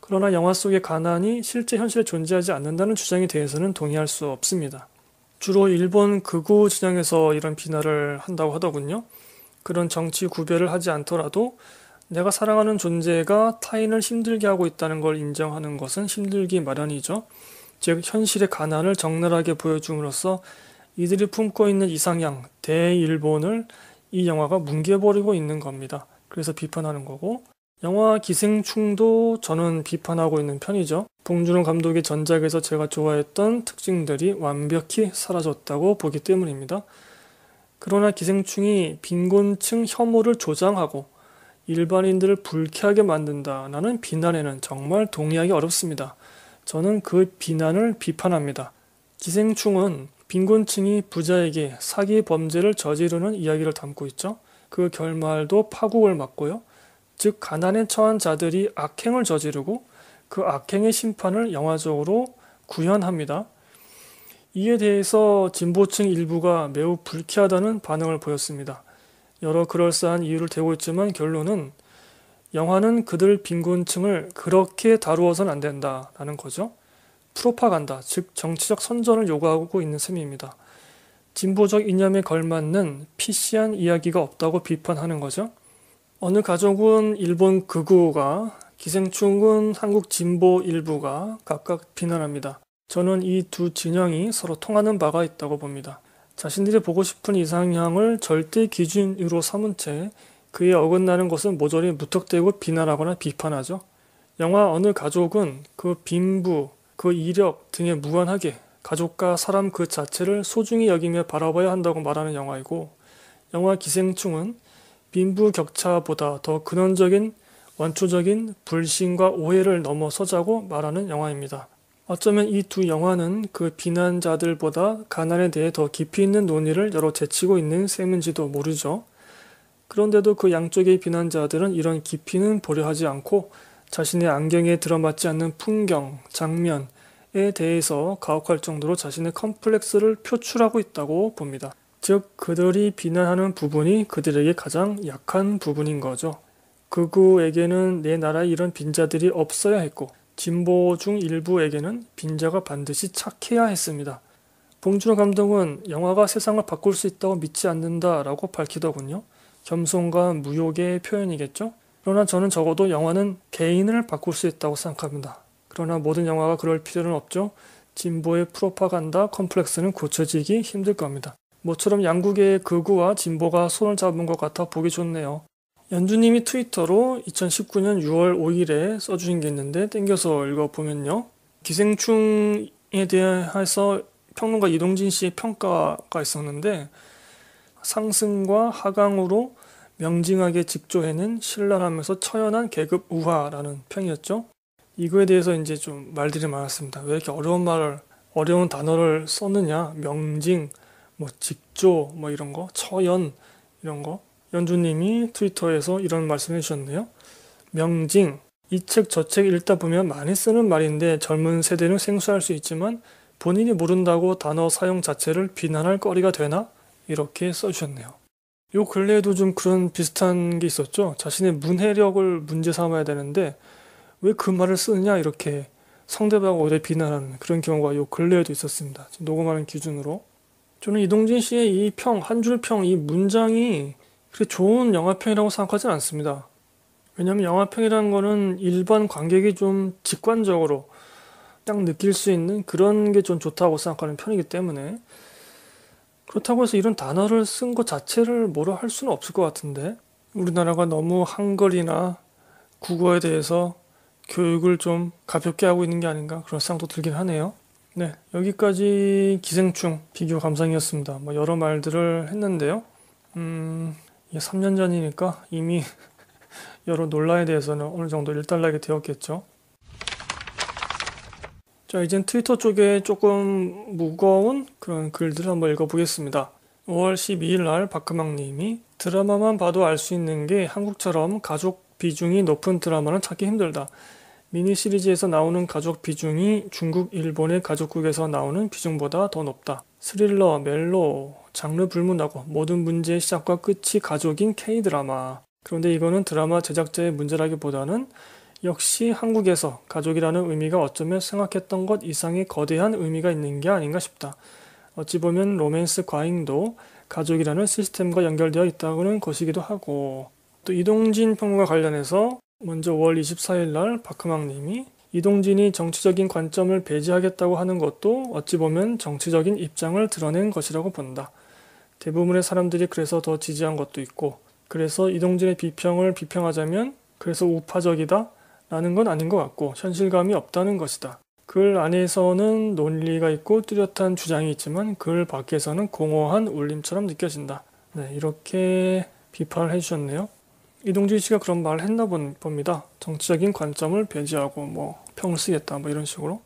[SPEAKER 1] 그러나 영화 속의 가난이 실제 현실에 존재하지 않는다는 주장에 대해서는 동의할 수 없습니다. 주로 일본 극우 진영에서 이런 비난을 한다고 하더군요. 그런 정치 구별을 하지 않더라도 내가 사랑하는 존재가 타인을 힘들게 하고 있다는 걸 인정하는 것은 힘들기 마련이죠. 즉, 현실의 가난을 적나라하게 보여줌으로써 이들이 품고 있는 이상향, 대일본을 이 영화가 뭉개버리고 있는 겁니다. 그래서 비판하는 거고, 영화 기생충도 저는 비판하고 있는 편이죠. 봉준호 감독의 전작에서 제가 좋아했던 특징들이 완벽히 사라졌다고 보기 때문입니다. 그러나 기생충이 빈곤층 혐오를 조장하고 일반인들을 불쾌하게 만든다라는 비난에는 정말 동의하기 어렵습니다. 저는 그 비난을 비판합니다. 기생충은 빈곤층이 부자에게 사기 범죄를 저지르는 이야기를 담고 있죠. 그 결말도 파국을 맞고요. 즉 가난에 처한 자들이 악행을 저지르고 그 악행의 심판을 영화적으로 구현합니다. 이에 대해서 진보층 일부가 매우 불쾌하다는 반응을 보였습니다. 여러 그럴싸한 이유를 대고 있지만 결론은 영화는 그들 빈곤층을 그렇게 다루어서는안 된다라는 거죠. 프로파간다, 즉 정치적 선전을 요구하고 있는 셈입니다. 진보적 이념에 걸맞는 PC한 이야기가 없다고 비판하는 거죠. 어느 가족은 일본 극우가, 기생충은 한국 진보 일부가 각각 비난합니다. 저는 이 두 진영이 서로 통하는 바가 있다고 봅니다. 자신들이 보고 싶은 이상향을 절대 기준으로 삼은 채 그에 어긋나는 것은 모조리 무턱대고 비난하거나 비판하죠. 영화 어느 가족은 그 빈부, 그 이력 등에 무관하게 가족과 사람 그 자체를 소중히 여기며 바라봐야 한다고 말하는 영화이고, 영화 기생충은 빈부격차보다 더 근원적인 원초적인 불신과 오해를 넘어서자고 말하는 영화입니다. 어쩌면 이 두 영화는 그 비난자들보다 가난에 대해 더 깊이 있는 논의를 여러 제치고 있는 셈인지도 모르죠. 그런데도 그 양쪽의 비난자들은 이런 깊이는 보려하지 않고 자신의 안경에 들어맞지 않는 풍경, 장면에 대해서 가혹할 정도로 자신의 컴플렉스를 표출하고 있다고 봅니다. 즉, 그들이 비난하는 부분이 그들에게 가장 약한 부분인 거죠. 극우에게는 내 나라에 이런 빈자들이 없어야 했고, 진보 중 일부에게는 빈자가 반드시 착해야 했습니다. 봉준호 감독은 영화가 세상을 바꿀 수 있다고 믿지 않는다라고 밝히더군요. 겸손과 무욕의 표현이겠죠? 그러나 저는 적어도 영화는 개인을 바꿀 수 있다고 생각합니다. 그러나 모든 영화가 그럴 필요는 없죠. 진보의 프로파간다 컴플렉스는 고쳐지기 힘들 겁니다. 모처럼 양국의 극우와 진보가 손을 잡은 것 같아 보기 좋네요. 연주님이 트위터로 2019년 6월 5일에 써주신 게 있는데 땡겨서 읽어보면요. 기생충에 대해서 평론가 이동진 씨의 평가가 있었는데 상승과 하강으로 명징하게 직조해낸 신랄하면서 처연한 계급 우화라는 평이었죠. 이거에 대해서 이제 좀 말들이 많았습니다. 왜 이렇게 어려운 말을 어려운 단어를 썼느냐 명징 뭐 직조 뭐 이런 거 처연 이런 거 연주님이 트위터에서 이런 말씀해 주셨네요. 명징 이 책 저 책 읽다 보면 많이 쓰는 말인데 젊은 세대는 생소할 수 있지만 본인이 모른다고 단어 사용 자체를 비난할 거리가 되나 이렇게 써주셨네요. 요 근래에도 좀 그런 비슷한 게 있었죠. 자신의 문해력을 문제 삼아야 되는데 왜 그 말을 쓰느냐 이렇게 상대방을 오히려 비난하는 그런 경우가 요 근래에도 있었습니다. 녹음하는 기준으로 저는 이동진 씨의 이 평, 한 줄 평, 이 문장이 그렇게 좋은 영화평이라고 생각하진 않습니다. 왜냐하면 영화평이라는 거는 일반 관객이 좀 직관적으로 딱 느낄 수 있는 그런 게 좀 좋다고 생각하는 편이기 때문에 그렇다고 해서 이런 단어를 쓴 것 자체를 뭐라 할 수는 없을 것 같은데 우리나라가 너무 한글이나 국어에 대해서 교육을 좀 가볍게 하고 있는 게 아닌가 그런 생각도 들긴 하네요. 네, 여기까지 기생충 비교 감상이었습니다. 뭐 여러 말들을 했는데요. 음, 3년 전이니까 이미 [LAUGHS] 여러 논란에 대해서는 어느 정도 일단락이 되었겠죠. 자, 이젠 트위터 쪽에 조금 무거운 그런 글들을 한번 읽어보겠습니다. 5월 12일 날 박금학 님이 드라마만 봐도 알 수 있는 게 한국처럼 가족 비중이 높은 드라마는 찾기 힘들다. 미니 시리즈에서 나오는 가족 비중이 중국, 일본의 가족국에서 나오는 비중보다 더 높다. 스릴러, 멜로, 장르 불문하고 모든 문제의 시작과 끝이 가족인 K-드라마. 그런데 이거는 드라마 제작자의 문제라기보다는 역시 한국에서 가족이라는 의미가 어쩌면 생각했던 것 이상의 거대한 의미가 있는 게 아닌가 싶다. 어찌 보면 로맨스 과잉도 가족이라는 시스템과 연결되어 있다는 고 것이기도 하고 또 이동진 평론과 관련해서 먼저 5월 24일 날 박흠왕님이 이동진이 정치적인 관점을 배제하겠다고 하는 것도 어찌 보면 정치적인 입장을 드러낸 것이라고 본다. 대부분의 사람들이 그래서 더 지지한 것도 있고, 그래서 이동진의 비평을 비평하자면 그래서 우파적이다 라는 건 아닌 것 같고 현실감이 없다는 것이다. 글 안에서는 논리가 있고 뚜렷한 주장이 있지만 글 밖에서는 공허한 울림처럼 느껴진다. 네, 이렇게 비판을 해주셨네요. 이동진 씨가 그런 말을 했나 본, 봅니다. 정치적인 관점을 배제하고 뭐 평을 쓰겠다 뭐 이런 식으로.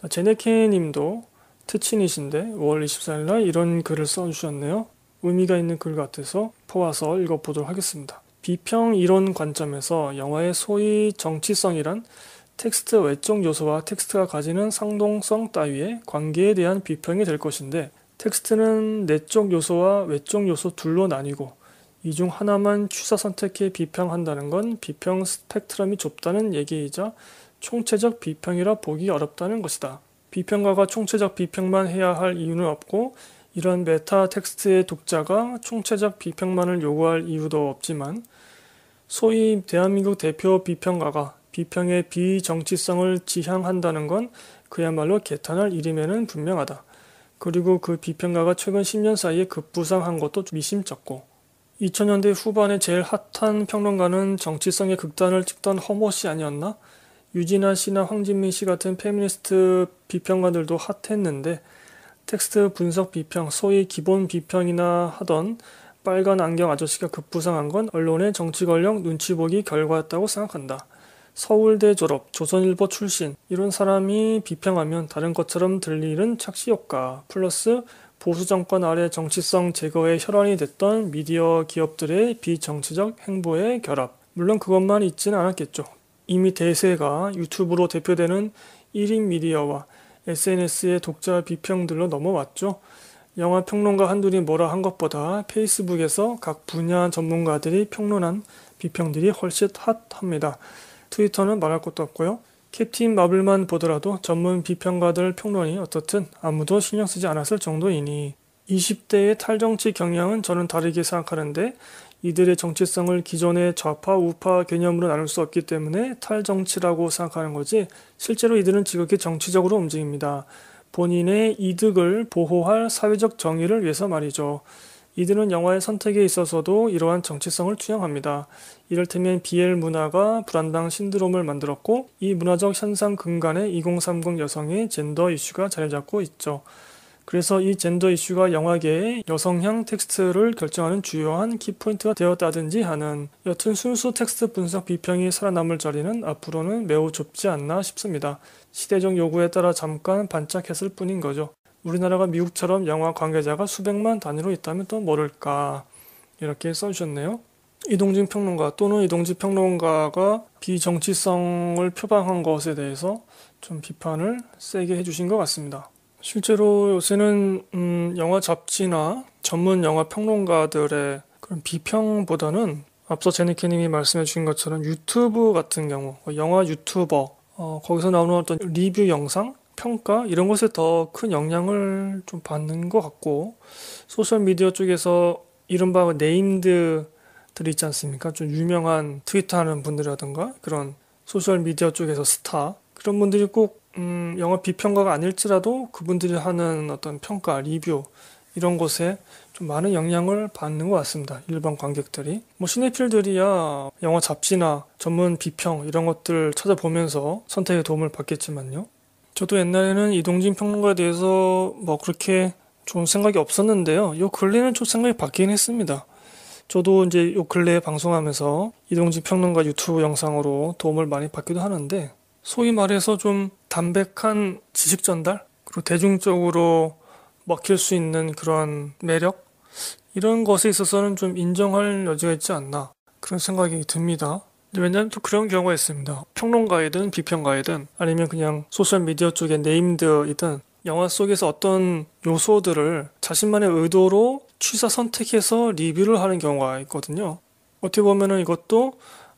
[SPEAKER 1] 자, 제네케 님도 트친이신데 5월 24일 날 이런 글을 써주셨네요. 의미가 있는 글 같아서 퍼와서 읽어보도록 하겠습니다. 비평 이론 관점에서 영화의 소위 정치성이란 텍스트 외적 요소와 텍스트가 가지는 상동성 따위의 관계에 대한 비평이 될 것인데 텍스트는 내적 요소와 외적 요소 둘로 나뉘고 이중 하나만 취사 선택해 비평한다는 건 비평 스펙트럼이 좁다는 얘기이자 총체적 비평이라 보기 어렵다는 것이다. 비평가가 총체적 비평만 해야 할 이유는 없고 이런 메타 텍스트의 독자가 총체적 비평만을 요구할 이유도 없지만 소위 대한민국 대표 비평가가 비평의 비정치성을 지향한다는 건 그야말로 개탄할 일임에는 분명하다. 그리고 그 비평가가 최근 10년 사이에 급부상한 것도 미심쩍고 2000년대 후반에 제일 핫한 평론가는 정치성의 극단을 찍던 허모 씨 아니었나? 유진아 씨나 황진민 씨 같은 페미니스트 비평가들도 핫했는데 텍스트 분석 비평, 소위 기본 비평이나 하던 빨간 안경 아저씨가 급부상한 건 언론의 정치 권력 눈치 보기 결과였다고 생각한다. 서울대 졸업, 조선일보 출신 이런 사람이 비평하면 다른 것처럼 들리는 착시 효과 플러스 보수 정권 아래 정치성 제거에 혈안이 됐던 미디어 기업들의 비정치적 행보의 결합. 물론 그것만 있지는 않았겠죠. 이미 대세가 유튜브로 대표되는 1인 미디어와 SNS의 독자 비평들로 넘어왔죠. 영화 평론가 한둘이 뭐라 한 것보다 페이스북에서 각 분야 전문가들이 평론한 비평들이 훨씬 핫합니다. 트위터는 말할 것도 없고요. 캡틴 마블만 보더라도 전문 비평가들 평론이 어떻든 아무도 신경 쓰지 않았을 정도이니 20대의 탈정치 경향은 저는 다르게 생각하는데 이들의 정체성을 기존의 좌파 우파 개념으로 나눌 수 없기 때문에 탈정치라고 생각하는 거지 실제로 이들은 지극히 정치적으로 움직입니다. 본인의 이득을 보호할 사회적 정의를 위해서 말이죠. 이들은 영화의 선택에 있어서도 이러한 정체성을 투영합니다. 이를테면 BL 문화가 불안당 신드롬을 만들었고 이 문화적 현상 근간에 2030 여성의 젠더 이슈가 자리잡고 있죠. 그래서 이 젠더 이슈가 영화계의 여성향 텍스트를 결정하는 주요한 키포인트가 되었다든지 하는 여튼 순수 텍스트 분석 비평이 살아남을 자리는 앞으로는 매우 좁지 않나 싶습니다. 시대적 요구에 따라 잠깐 반짝했을 뿐인 거죠. 우리나라가 미국처럼 영화 관계자가 수백만 단위로 있다면 또 모를까 이렇게 써주셨네요. 이동진 평론가 또는 이동진 평론가가 비정치성을 표방한 것에 대해서 좀 비판을 세게 해주신 것 같습니다. 실제로 요새는 음, 영화 잡지나 전문 영화 평론가들의 그런 비평보다는 앞서 제니케님이 말씀해 주신 것처럼 유튜브 같은 경우 영화 유튜버 어, 거기서 나오는 어떤 리뷰 영상 평가 이런 것에 더 큰 영향을 좀 받는 것 같고 소셜 미디어 쪽에서 이른바 네임드들이 있지 않습니까? 좀 유명한 트위터 하는 분들이라든가 그런 소셜 미디어 쪽에서 스타 그런 분들이 꼭 음, 영화 비평가가 아닐지라도 그분들이 하는 어떤 평가 리뷰 이런 곳에 좀 많은 영향을 받는 것 같습니다. 일반 관객들이. 뭐 시네필들이야 영화 잡지나 전문 비평 이런 것들 찾아보면서 선택의 도움을 받겠지만요. 저도 옛날에는 이동진 평론가에 대해서 뭐 그렇게 좋은 생각이 없었는데요. 요 근래는 좀 생각이 바뀌긴 했습니다. 저도 이제 요 근래 방송하면서 이동진 평론가 유튜브 영상으로 도움을 많이 받기도 하는데 소위 말해서 좀 담백한 지식 전달 그리고 대중적으로 먹힐 수 있는 그런 매력 이런 것에 있어서는 좀 인정할 여지가 있지 않나 그런 생각이 듭니다. 왜냐하면 또 그런 경우가 있습니다. 평론가이든 비평가이든 아니면 그냥 소셜미디어 쪽에 네임드이든 영화 속에서 어떤 요소들을 자신만의 의도로 취사 선택해서 리뷰를 하는 경우가 있거든요. 어떻게 보면은 이것도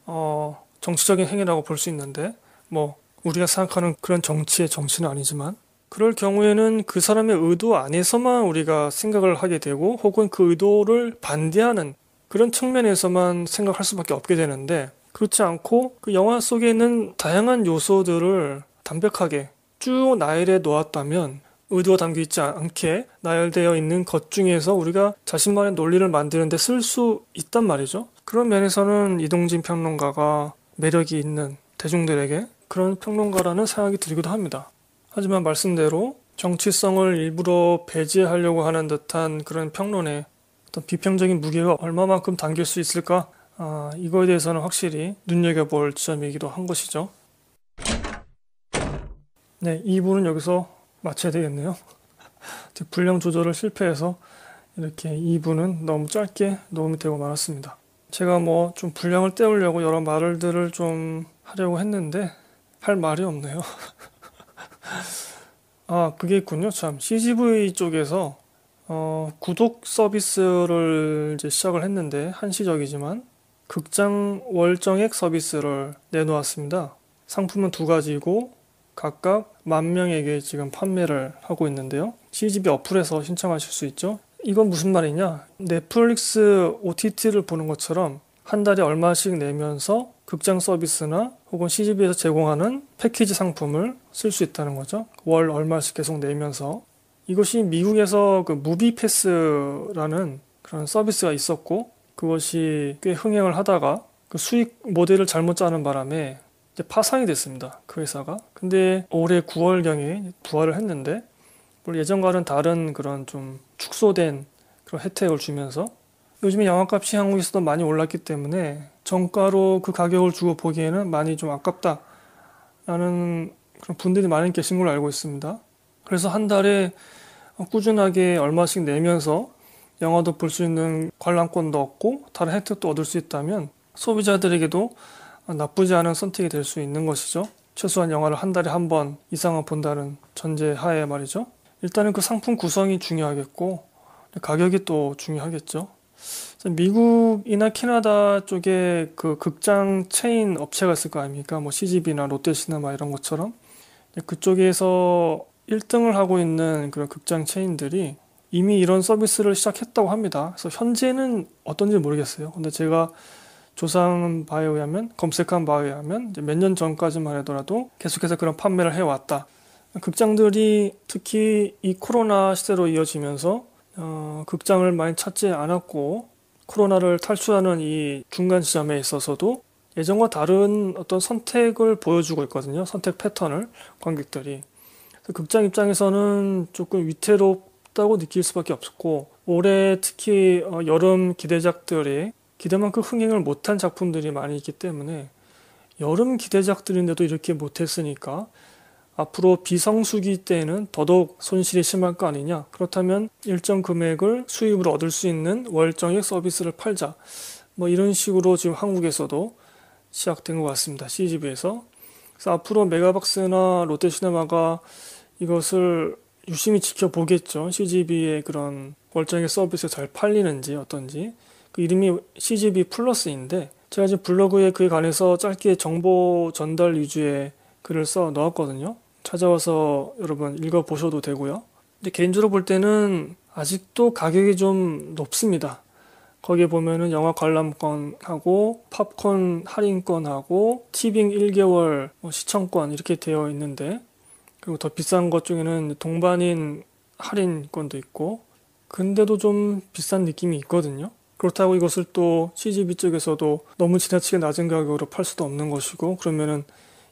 [SPEAKER 1] 어 정치적인 행위라고 볼 수 있는데 뭐 우리가 생각하는 그런 정치의 정치는 아니지만 그럴 경우에는 그 사람의 의도 안에서만 우리가 생각을 하게 되고 혹은 그 의도를 반대하는 그런 측면에서만 생각할 수밖에 없게 되는데 그렇지 않고 그 영화 속에는 다양한 요소들을 담백하게 쭉 나열해 놓았다면 의도가 담겨 있지 않게 나열되어 있는 것 중에서 우리가 자신만의 논리를 만드는데 쓸 수 있단 말이죠. 그런 면에서는 이동진 평론가가 매력이 있는 대중들에게 그런 평론가라는 생각이 들기도 합니다. 하지만 말씀대로 정치성을 일부러 배제하려고 하는 듯한 그런 평론에 어떤 비평적인 무게가 얼마만큼 담길 수 있을까 아, 이거에 대해서는 확실히 눈여겨볼 지점이기도 한 것이죠. 네, 2부는 여기서 마쳐야 되겠네요. [LAUGHS] 분량 조절을 실패해서 이렇게 2부는 너무 짧게 녹음이 되고 말았습니다. 제가 뭐 좀 분량을 때우려고 여러 말들을 좀 하려고 했는데 할 말이 없네요. [LAUGHS] 아, 그게 있군요. 참. CGV 쪽에서 어, 구독 서비스를 이제 시작을 했는데 한시적이지만 극장 월정액 서비스를 내놓았습니다. 상품은 두 가지이고 각각 만 명에게 지금 판매를 하고 있는데요. CGV 어플에서 신청하실 수 있죠. 이건 무슨 말이냐? 넷플릭스 OTT를 보는 것처럼 한 달에 얼마씩 내면서 극장 서비스나 혹은 CGV에서 제공하는 패키지 상품을 쓸 수 있다는 거죠. 월 얼마씩 계속 내면서 이것이 미국에서 그 무비 패스라는 그런 서비스가 있었고 그것이 꽤 흥행을 하다가 그 수익 모델을 잘못 짜는 바람에 이제 파산이 됐습니다. 그 회사가. 근데 올해 9월경에 부활을 했는데 뭐 예전과는 다른 그런 좀 축소된 그런 혜택을 주면서 요즘에 영화값이 한국에서도 많이 올랐기 때문에 정가로 그 가격을 주고 보기에는 많이 좀 아깝다 라는 그런 분들이 많이 계신 걸로 알고 있습니다. 그래서 한 달에 어, 꾸준하게 얼마씩 내면서 영화도 볼 수 있는 관람권도 얻고 다른 혜택도 얻을 수 있다면 소비자들에게도 나쁘지 않은 선택이 될 수 있는 것이죠. 최소한 영화를 한 달에 한 번 이상은 본다는 전제 하에 말이죠. 일단은 그 상품 구성이 중요하겠고 가격이 또 중요하겠죠. 미국이나 캐나다 쪽에 그 극장 체인 업체가 있을 거 아닙니까? 뭐 CGV나 롯데시네마 이런 것처럼 그쪽에서 1등을 하고 있는 그런 극장 체인들이 이미 이런 서비스를 시작했다고 합니다. 그래서 현재는 어떤지 모르겠어요. 근데 제가 조사한 바에 의하면 검색한 바에 의하면 몇 년 전까지만 하더라도 계속해서 그런 판매를 해왔다. 극장들이 특히 이 코로나 시대로 이어지면서 어, 극장을 많이 찾지 않았고 코로나를 탈출하는 이 중간 지점에 있어서도 예전과 다른 어떤 선택을 보여주고 있거든요. 선택 패턴을 관객들이 극장 입장에서는 조금 위태롭 아쉽다고 느낄 수밖에 없었고 올해 특히 어, 여름 기대작들이 기대만큼 흥행을 못한 작품들이 많이 있기 때문에 여름 기대작들인데도 이렇게 못했으니까 앞으로 비성수기 때에는 더더욱 손실이 심할 거 아니냐. 그렇다면 일정 금액을 수입으로 얻을 수 있는 월정액 서비스를 팔자. 뭐 이런 식으로 지금 한국에서도 시작된 것 같습니다. CGV에서. 그래서 앞으로 메가박스나 롯데시네마가 이것을 유심히 지켜보겠죠. CGV의 그런 월정액 서비스가 잘 팔리는지 어떤지. 그 이름이 CGV 플러스인데 제가 지금 블로그에 그에 관해서 짧게 정보 전달 위주의 글을 써 넣었거든요. 찾아와서 여러분 읽어보셔도 되고요. 근데 개인적으로 볼 때는 아직도 가격이 좀 높습니다. 거기에 보면은 영화 관람권하고 팝콘 할인권하고 티빙 1개월 뭐 시청권 이렇게 되어 있는데 그리고 더 비싼 것 중에는 동반인 할인권도 있고 근데도 좀 비싼 느낌이 있거든요. 그렇다고 이것을 또 CGV 쪽에서도 너무 지나치게 낮은 가격으로 팔 수도 없는 것이고 그러면은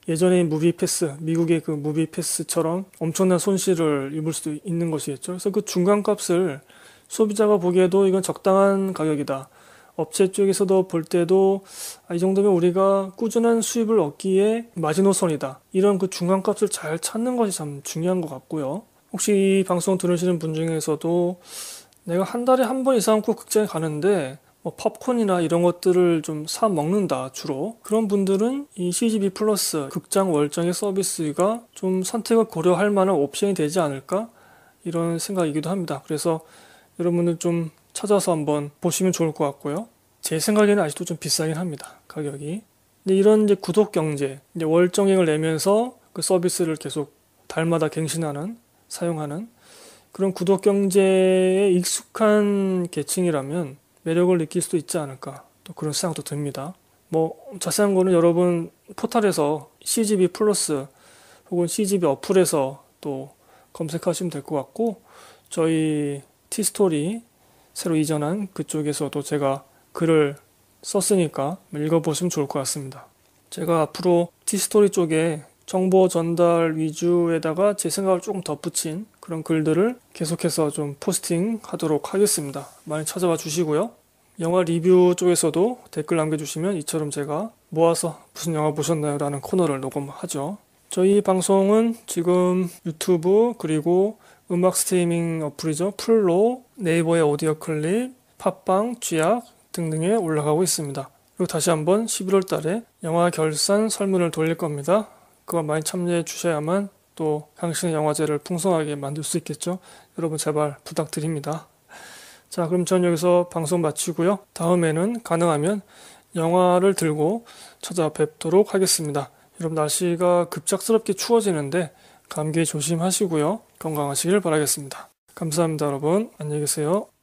[SPEAKER 1] 예전에 무비 패스, 미국의 그 무비 패스처럼 엄청난 손실을 입을 수도 있는 것이겠죠. 그래서 그 중간 값을 소비자가 보기에도 이건 적당한 가격이다. 업체 쪽에서도 볼 때도 아, 이 정도면 우리가 꾸준한 수입을 얻기에 마지노선이다. 이런 그 중간값을 잘 찾는 것이 참 중요한 것 같고요. 혹시 이 방송 들으시는 분 중에서도 내가 한 달에 한 번 이상 꼭 극장에 가는데 뭐 팝콘이나 이런 것들을 좀 사 먹는다 주로 그런 분들은 이 CGV 플러스 극장 월정의 서비스가 좀 선택을 고려할 만한 옵션이 되지 않을까 이런 생각이기도 합니다. 그래서 여러분들 좀 찾아서 한번 보시면 좋을 것 같고요. 제 생각에는 아직도 좀 비싸긴 합니다. 가격이. 근데 이런 이제 구독 경제, 이제 월정액을 내면서 그 서비스를 계속 달마다 갱신하는, 사용하는 그런 구독 경제에 익숙한 계층이라면 매력을 느낄 수도 있지 않을까. 또 그런 생각도 듭니다. 뭐 자세한 거는 여러분 포털에서 CGV 플러스 혹은 CGV 어플에서 또 검색하시면 될 것 같고 저희 티스토리 새로 이전한 그쪽에서도 제가 글을 썼으니까 읽어보시면 좋을 것 같습니다. 제가 앞으로 티스토리 쪽에 정보 전달 위주에다가 제 생각을 조금 덧붙인 그런 글들을 계속해서 좀 포스팅 하도록 하겠습니다. 많이 찾아봐 주시고요. 영화 리뷰 쪽에서도 댓글 남겨주시면 이처럼 제가 모아서 무슨 영화 보셨나요? 라는 코너를 녹음하죠. 저희 방송은 지금 유튜브 그리고 음악 스트리밍 어플이죠. 플로, 네이버의 오디오 클립, 팟빵, 쥐약 등등에 올라가고 있습니다. 그리고 다시 한번 11월 달에 영화 결산 설문을 돌릴 겁니다. 그거 많이 참여해 주셔야만 또 당신의 영화제를 풍성하게 만들 수 있겠죠. 여러분 제발 부탁드립니다. 자, 그럼 전 여기서 방송 마치고요. 다음에는 가능하면 영화를 들고 찾아뵙도록 하겠습니다. 여러분 날씨가 급작스럽게 추워지는데 감기 조심하시고요. 건강하시길 바라겠습니다. 감사합니다, 여러분. 안녕히 계세요.